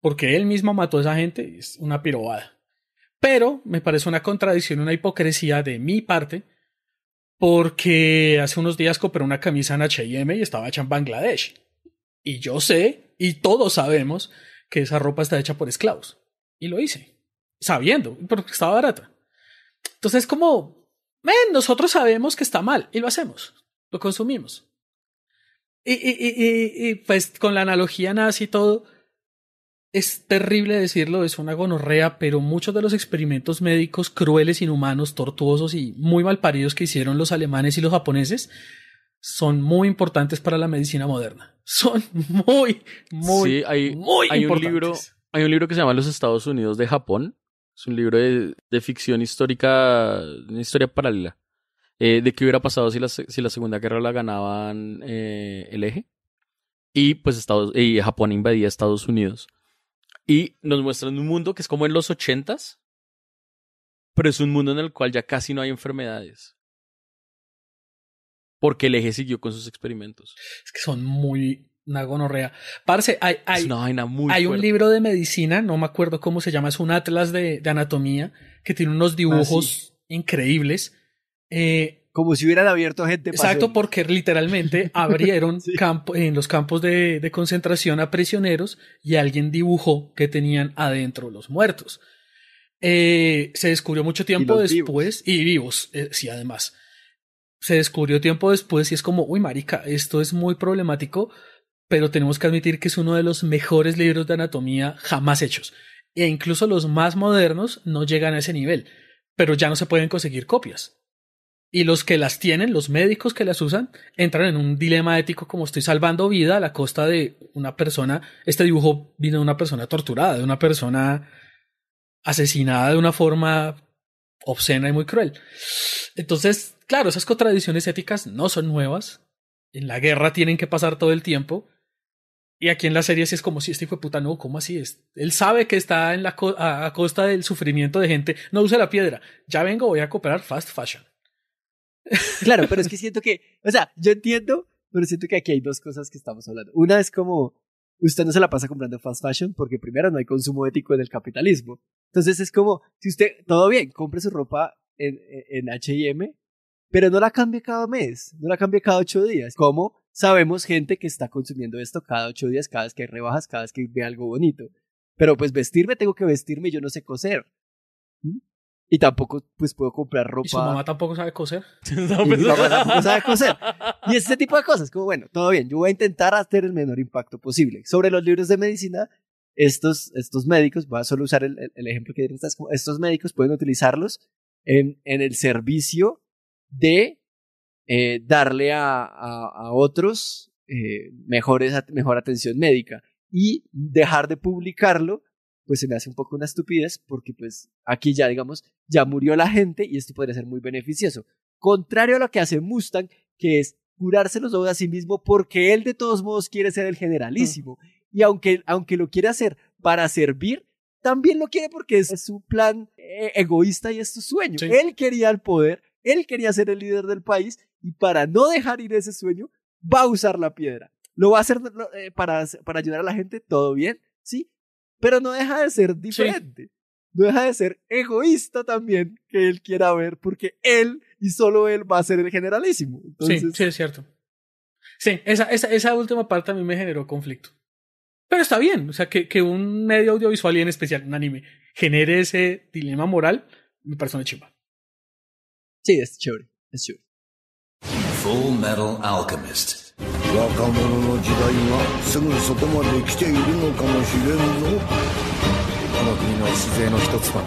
porque él mismo mató a esa gente, es una pirobada. Pero me parece una contradicción, una hipocresía de mi parte porque hace unos días compré una camisa en H&M y estaba hecha en Bangladesh. Y yo sé, y todos sabemos, que esa ropa está hecha por esclavos. Y lo hice, sabiendo, porque estaba barata. Entonces, como, ven nosotros sabemos que está mal y lo hacemos, lo consumimos. Y, y, pues con la analogía nazi y todo, es terrible decirlo, es una gonorrea, pero muchos de los experimentos médicos crueles, inhumanos, tortuosos y muy mal paridos que hicieron los alemanes y los japoneses son muy importantes para la medicina moderna. Son muy, muy, hay, importantes. Un libro, hay un libro que se llama Los Estados Unidos de Japón. Es un libro de, ficción histórica, una historia paralela. Eh, de qué hubiera pasado si la, si la Segunda Guerra la ganaban eh, el eje. Y pues Estados, y Japón invadía Estados Unidos. Y nos muestran un mundo que es como en los ochentas, pero es un mundo en el cual ya casi no hay enfermedades. Porque el eje siguió con sus experimentos. Es que son muy una gonorrea. Parce, hay, hay, hay un libro de medicina, no me acuerdo cómo se llama, es un atlas de, anatomía que tiene unos dibujos ah, increíbles. Eh, como si hubieran abierto gente. Exacto, porque literalmente [LAUGHS] abrieron en los campos de, concentración a prisioneros y alguien dibujó que tenían adentro los muertos. Eh, se descubrió mucho tiempo después, y vivos, eh, sí, además. Se descubrió tiempo después y es como, uy, marica, esto es muy problemático, pero tenemos que admitir que es uno de los mejores libros de anatomía jamás hechos. E incluso los más modernos no llegan a ese nivel, pero ya no se pueden conseguir copias y los que las tienen, los médicos que las usan, entran en un dilema ético como estoy salvando vida a la costa de una persona. Este dibujo vino de una persona torturada, de una persona asesinada de una forma obscena y muy cruel. Entonces, claro, esas contradicciones éticas no son nuevas. En la guerra tienen que pasar todo el tiempo. Y aquí en la serie sí es como si este hijo de puta no, ¿cómo así es? Él sabe que está a, costa del sufrimiento de gente, no usa la piedra. Ya vengo, voy a cooperar fast fashion. Claro, pero es que siento que, o sea, yo entiendo, pero siento que aquí hay dos cosas que estamos hablando. Una es como, usted no se la pasa comprando fast fashion porque primero no hay consumo ético en el capitalismo. Entonces es como, si usted, todo bien, compre su ropa en, en, HM, pero no la cambie cada mes, no la cambie cada ocho días. Como sabemos gente que está consumiendo esto cada ocho días, cada vez que hay rebajas, cada vez que ve algo bonito. Pero pues vestirme tengo que vestirme, yo no sé coser. ¿Mm? Y tampoco, pues, puedo comprar ropa. su mamá tampoco sabe coser? no, [LAUGHS] y tampoco sabe coser. Y ese tipo de cosas. Como, bueno, todo bien. Yo voy a intentar hacer el menor impacto posible. Sobre los libros de medicina, estos, estos médicos, voy a solo usar el, ejemplo que dieron estas, estos médicos pueden utilizarlos en, en el servicio de eh, darle a, a, otros eh, mejores, mejor atención médica y dejar de publicarlo pues se me hace un poco una estupidez porque pues aquí ya digamos, ya murió la gente y esto podría ser muy beneficioso. Contrario a lo que hace Mustang, que es curarse los ojos a sí mismo porque él de todos modos quiere ser el generalísimo. Y aunque, aunque lo quiere hacer para servir, también lo quiere porque es, su plan eh, egoísta y es su sueño. Él quería el poder, él quería ser el líder del país y para no dejar ir ese sueño, va a usar la piedra. Lo va a hacer eh, para, para ayudar a la gente, todo bien, ¿sí? pero no deja de ser diferente. No deja de ser egoísta también que él quiera ver, porque él y solo él va a ser el generalísimo. sí, sí, es cierto. Sí, esa, esa, esa última parte a mí me generó conflicto. Pero está bien, o sea, que, que un medio audiovisual y en especial un anime genere ese dilema moral, me parece una Sí, es chévere, es chévere. Full Metal Alchemist. 若者の時代がすぐそこまで来ているのかもしれんぞこの国の礎の一つとな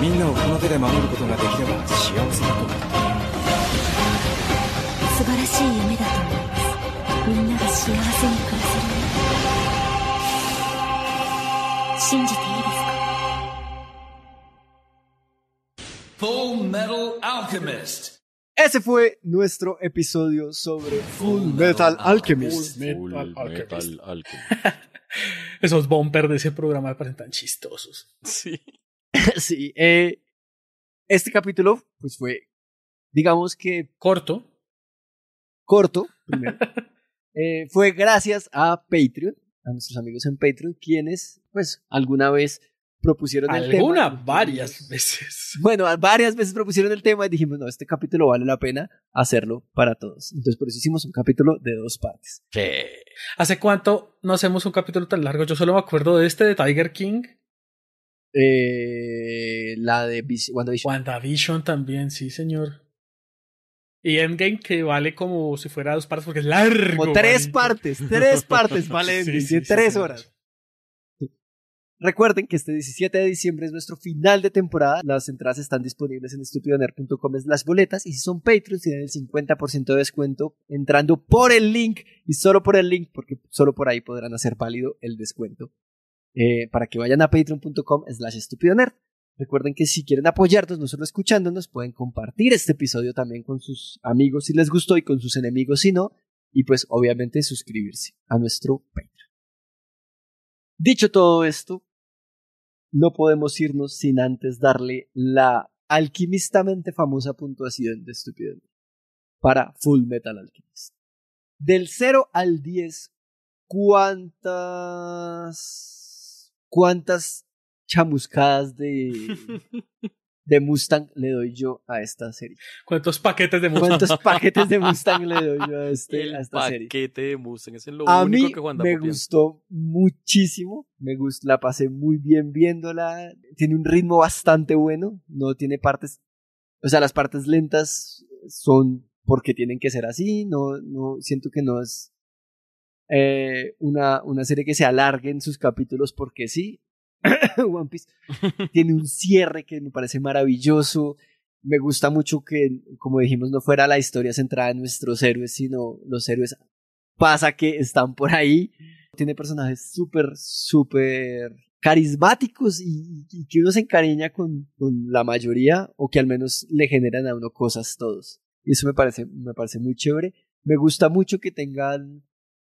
みんなをこの手で守ることができれば幸せなことだ素晴らしい夢だと思いますみんなが幸せに暮らせる信じていいですか Ese fue nuestro episodio sobre Full, Metal, Alchemist. Full Metal, Alchemist. [LAUGHS] Esos bumpers de ese programa me parecen tan chistosos. Sí. [LAUGHS] sí. Eh, este capítulo, pues fue, digamos que. Corto. Corto, [LAUGHS] eh, fue gracias a Patreon, a nuestros amigos en Patreon, quienes, pues, alguna vez propusieron el tema. varias [LAUGHS] veces. Bueno, varias veces propusieron el tema y dijimos, no, este capítulo vale la pena hacerlo para todos. Entonces, por eso hicimos un capítulo de dos partes. ¿Hace cuánto no hacemos un capítulo tan largo? Yo solo me acuerdo de este de Tiger King. Eh, la de WandaVision. WandaVision también, sí, señor. Y Endgame que vale como si fuera dos partes porque es largo. Como tres partes, tres partes, [LAUGHS] vale. tres horas. Recuerden que este 17 de diciembre es nuestro final de temporada. Las entradas están disponibles en es las boletas y si son Patreons tienen el 50% de descuento entrando por el link y solo por el link porque solo por ahí podrán hacer válido el descuento eh, para que vayan a patreon.com slash estupidonerd. Recuerden que si quieren apoyarnos, no solo escuchándonos, pueden compartir este episodio también con sus amigos si les gustó y con sus enemigos si no. Y pues obviamente suscribirse a nuestro Patreon. Dicho todo esto, no podemos irnos sin antes darle la alquimistamente famosa puntuación de estupidez para Full Metal Alchemist. Del 0 al 10, ¿cuántas cuántas chamuscadas de [LAUGHS] de Mustang le doy yo a esta serie? ¿Cuántos paquetes de Mustang? ¿Cuántos paquetes le doy yo [LAUGHS] este, a, esta serie? Paquete de Mustang, es el a único mí que Juan Me gustó muchísimo, me gustó, la pasé muy bien viéndola. Tiene un ritmo bastante bueno, no tiene partes. O sea, las partes lentas son porque tienen que ser así, no, no siento que no es eh, una, una serie que se alargue en sus capítulos porque sí, [COUGHS] One Piece tiene un cierre que me parece maravilloso. Me gusta mucho que, como dijimos, no fuera la historia centrada en nuestros héroes, sino los héroes pasa que están por ahí. Tiene personajes súper, súper carismáticos y, que uno se encariña con, la mayoría o que al menos le generan a uno cosas todos. Y eso me parece, me parece muy chévere. Me gusta mucho que tengan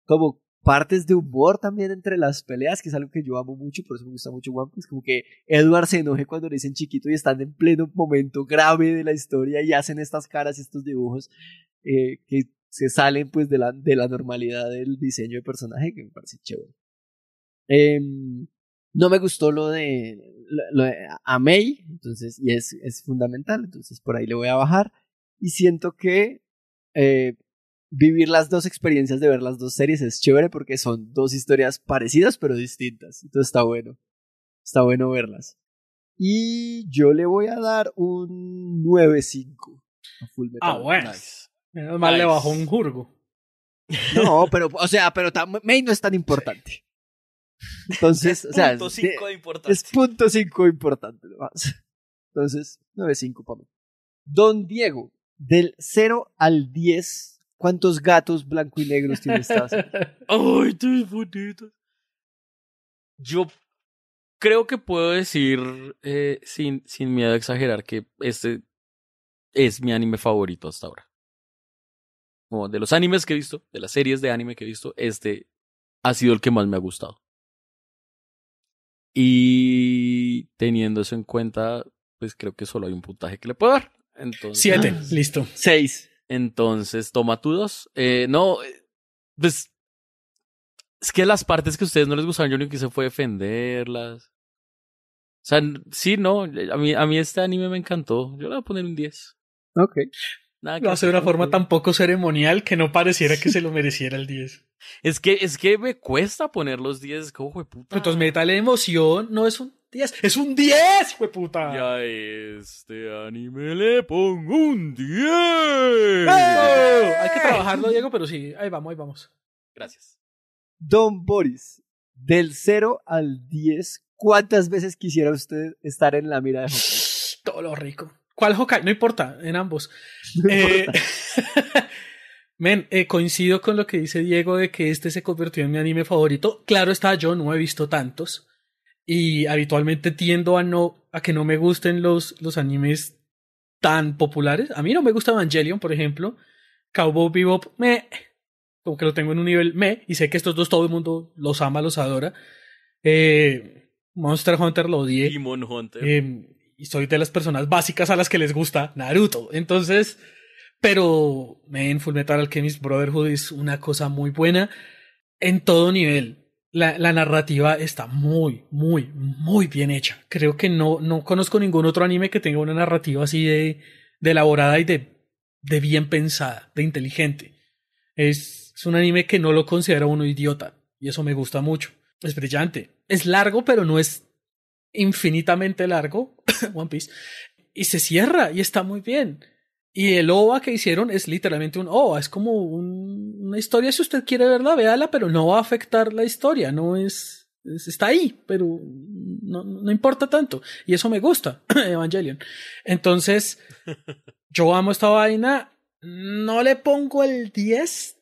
como partes de humor también entre las peleas, que es algo que yo amo mucho, por eso me gusta mucho One Piece, como que Edward se enoje cuando le dicen chiquito y están en pleno momento grave de la historia y hacen estas caras y estos dibujos eh, que se salen pues de la, de la normalidad del diseño de personaje, que me parece chévere. Em, no me gustó lo de, lo, a entonces, y es, es fundamental, entonces por ahí le voy a bajar. Y siento que eh, vivir las dos experiencias de ver las dos series es chévere porque son dos historias parecidas pero distintas. Entonces está bueno. Está bueno verlas. Y yo le voy a dar un 9.5 a Full Ah, bueno. Nice. Menos mal le bajó un jurgo. No, pero, o sea, pero May no es tan importante. Entonces, es o sea, punto es, de importante. es punto 5 importante Entonces, 9.5 para mí. Don Diego, del 0 al 10 ¿Cuántos gatos blanco y negros Tienes? [LAUGHS] ¡Ay, es bonito Yo creo que puedo decir, eh, sin, sin miedo a exagerar, que este es mi anime favorito hasta ahora. de los animes que he visto, de las series de anime que he visto, este ha sido el que más me ha gustado. Y teniendo eso en cuenta, pues creo que solo hay un puntaje que le puedo dar. Siete, pues, listo. Seis. Entonces, toma tú dos. Eh, no, eh, pues es que las partes que a ustedes no les gustaron, yo lo quise fue defenderlas. O sea, sí, no, eh, a mí, a mí este anime me encantó. Yo le voy a poner un 10. Ok. Nada lo hace de una forma tan poco ceremonial que no pareciera que se lo [LAUGHS] mereciera el 10. Es que, es que me cuesta poner los 10, cojo de puta. Entonces, me da la emoción, no es un 10. ¡Es un 10, hijo puta! Y a este anime le pongo un 10. Hay que trabajarlo, Diego, pero sí, ahí vamos, ahí vamos. Gracias. Don Boris, del 0 al 10, ¿cuántas veces quisiera usted estar en la mira de Hokkaido? Todo lo rico. ¿Cuál Hokkaido? No importa, en ambos. [LAUGHS] No eh, [LAUGHS] Men, eh, coincido con lo que dice Diego de que este se convirtió en mi anime favorito. Claro está, yo no he visto tantos. Y habitualmente tiendo a no a que no me gusten los, los animes tan populares. A mí no me gusta Evangelion, por ejemplo. Cowboy Bebop, me. Como que lo tengo en un nivel me. Y sé que estos dos todo el mundo los ama, los adora. Eh, Monster Hunter lo odié. Demon Hunter. Em, y soy de las personas básicas a las que les gusta Naruto. Entonces, pero me en que Alchemist Brotherhood es una cosa muy buena en todo nivel la, narrativa está muy, muy, muy bien hecha. Creo que no, no conozco ningún otro anime que tenga una narrativa así de, de elaborada y de, de, bien pensada, de inteligente. Es, es, un anime que no lo considera uno idiota y eso me gusta mucho. Es brillante. Es largo, pero no es infinitamente largo. [COUGHS] One Piece. Y se cierra y está muy bien. Y el OVA que hicieron es literalmente un OVA, es como un, una historia, si usted quiere verla, véala, pero no va a afectar la historia, no es, está ahí, pero no, no, importa tanto. Y eso me gusta, [CLEARS THROAT] Evangelion. Entonces, [LAUGHS] yo amo esta vaina, no le pongo el 10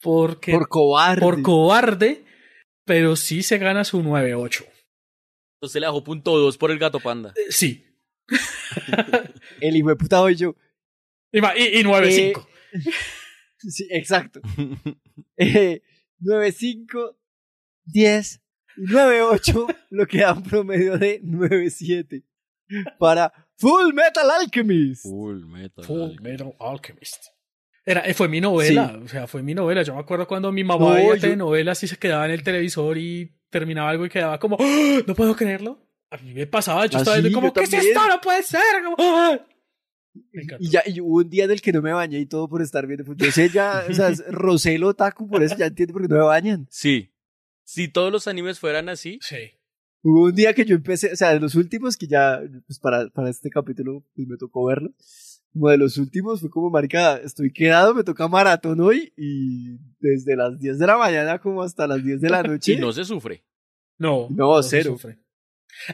porque... Por cobarde. Por cobarde, pero sí se gana su 9-8. Entonces le bajó punto 2 por el gato panda. Eh, sí. [LAUGHS] el hijo de puta y yo. Y, 9-5. Eh, [LAUGHS] sí, exacto. 9-5, 10 9-8, lo que da un promedio de 9-7 para Full Metal Alchemist. Full Metal, Full Metal Alchemist. Eh, fue mi novela, o sea, fue mi novela. Yo me acuerdo cuando mi mamá no, veía y se quedaba en el televisor y terminaba algo y quedaba como, ¡Ah! no puedo creerlo. A mí me pasaba, yo ah, estaba viendo como, ¿qué es esto? No puede ser. Como, ¡Ah!" y ya hubo un día en el que no me bañé y todo por estar viendo entonces ya, o sea, [LAUGHS] Roselo taco por eso ya entiendo por qué no me bañan. Sí. Si todos los animes fueran así. Sí. Hubo un día que yo empecé, o sea, de los últimos que ya, pues para, para este capítulo pues me tocó verlo. uno de los últimos fue como, marica, estoy quedado, me toca maratón hoy y desde las 10 de la mañana como hasta las 10 de la [LAUGHS] noche. y no se sufre. No. No, Se sufre.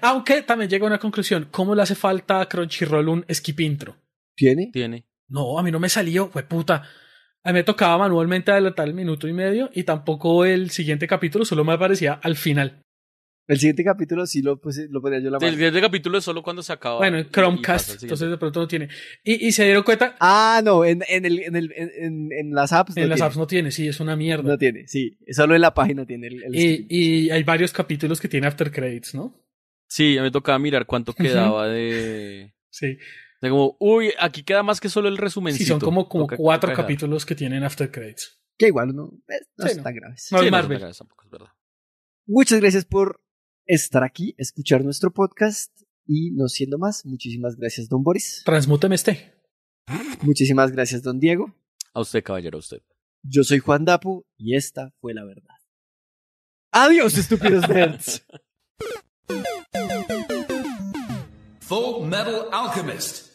Aunque también llega a una conclusión, ¿cómo le hace falta a Crunchyroll un skip intro? ¿Tiene? Tiene. No, a mí no me salió, fue puta. A mí me tocaba manualmente adelantar el minuto y medio y tampoco el siguiente capítulo, solo me aparecía al final. El siguiente capítulo sí lo, pues, ponía yo la mano. El siguiente capítulo es solo cuando se acaba. Bueno, en Chromecast, entonces de pronto no tiene. Y, se dieron cuenta. Ah, no, en, en, el, en, el, en, las apps. En las apps no tiene, sí, es una mierda. No tiene, sí, solo en la página tiene el. y, y, hay varios capítulos que tiene After Credits, ¿no? Sí, a me tocaba mirar cuánto quedaba de. sí. O como, uy, aquí queda más que solo el resumen. Sí, son como, como cuatro capítulos que tienen After Credits. Que igual no, es, eh, no sí, graves. No, es tampoco, es verdad. Muchas gracias por estar aquí, escuchar nuestro podcast. Y no siendo más, muchísimas gracias, don Boris. Transmúteme este. Muchísimas gracias, don Diego. A usted, caballero, a usted. Yo soy Juan Dapu y esta fue la verdad. Adiós, estúpidos [LAUGHS] nerds. Full Metal Alchemist.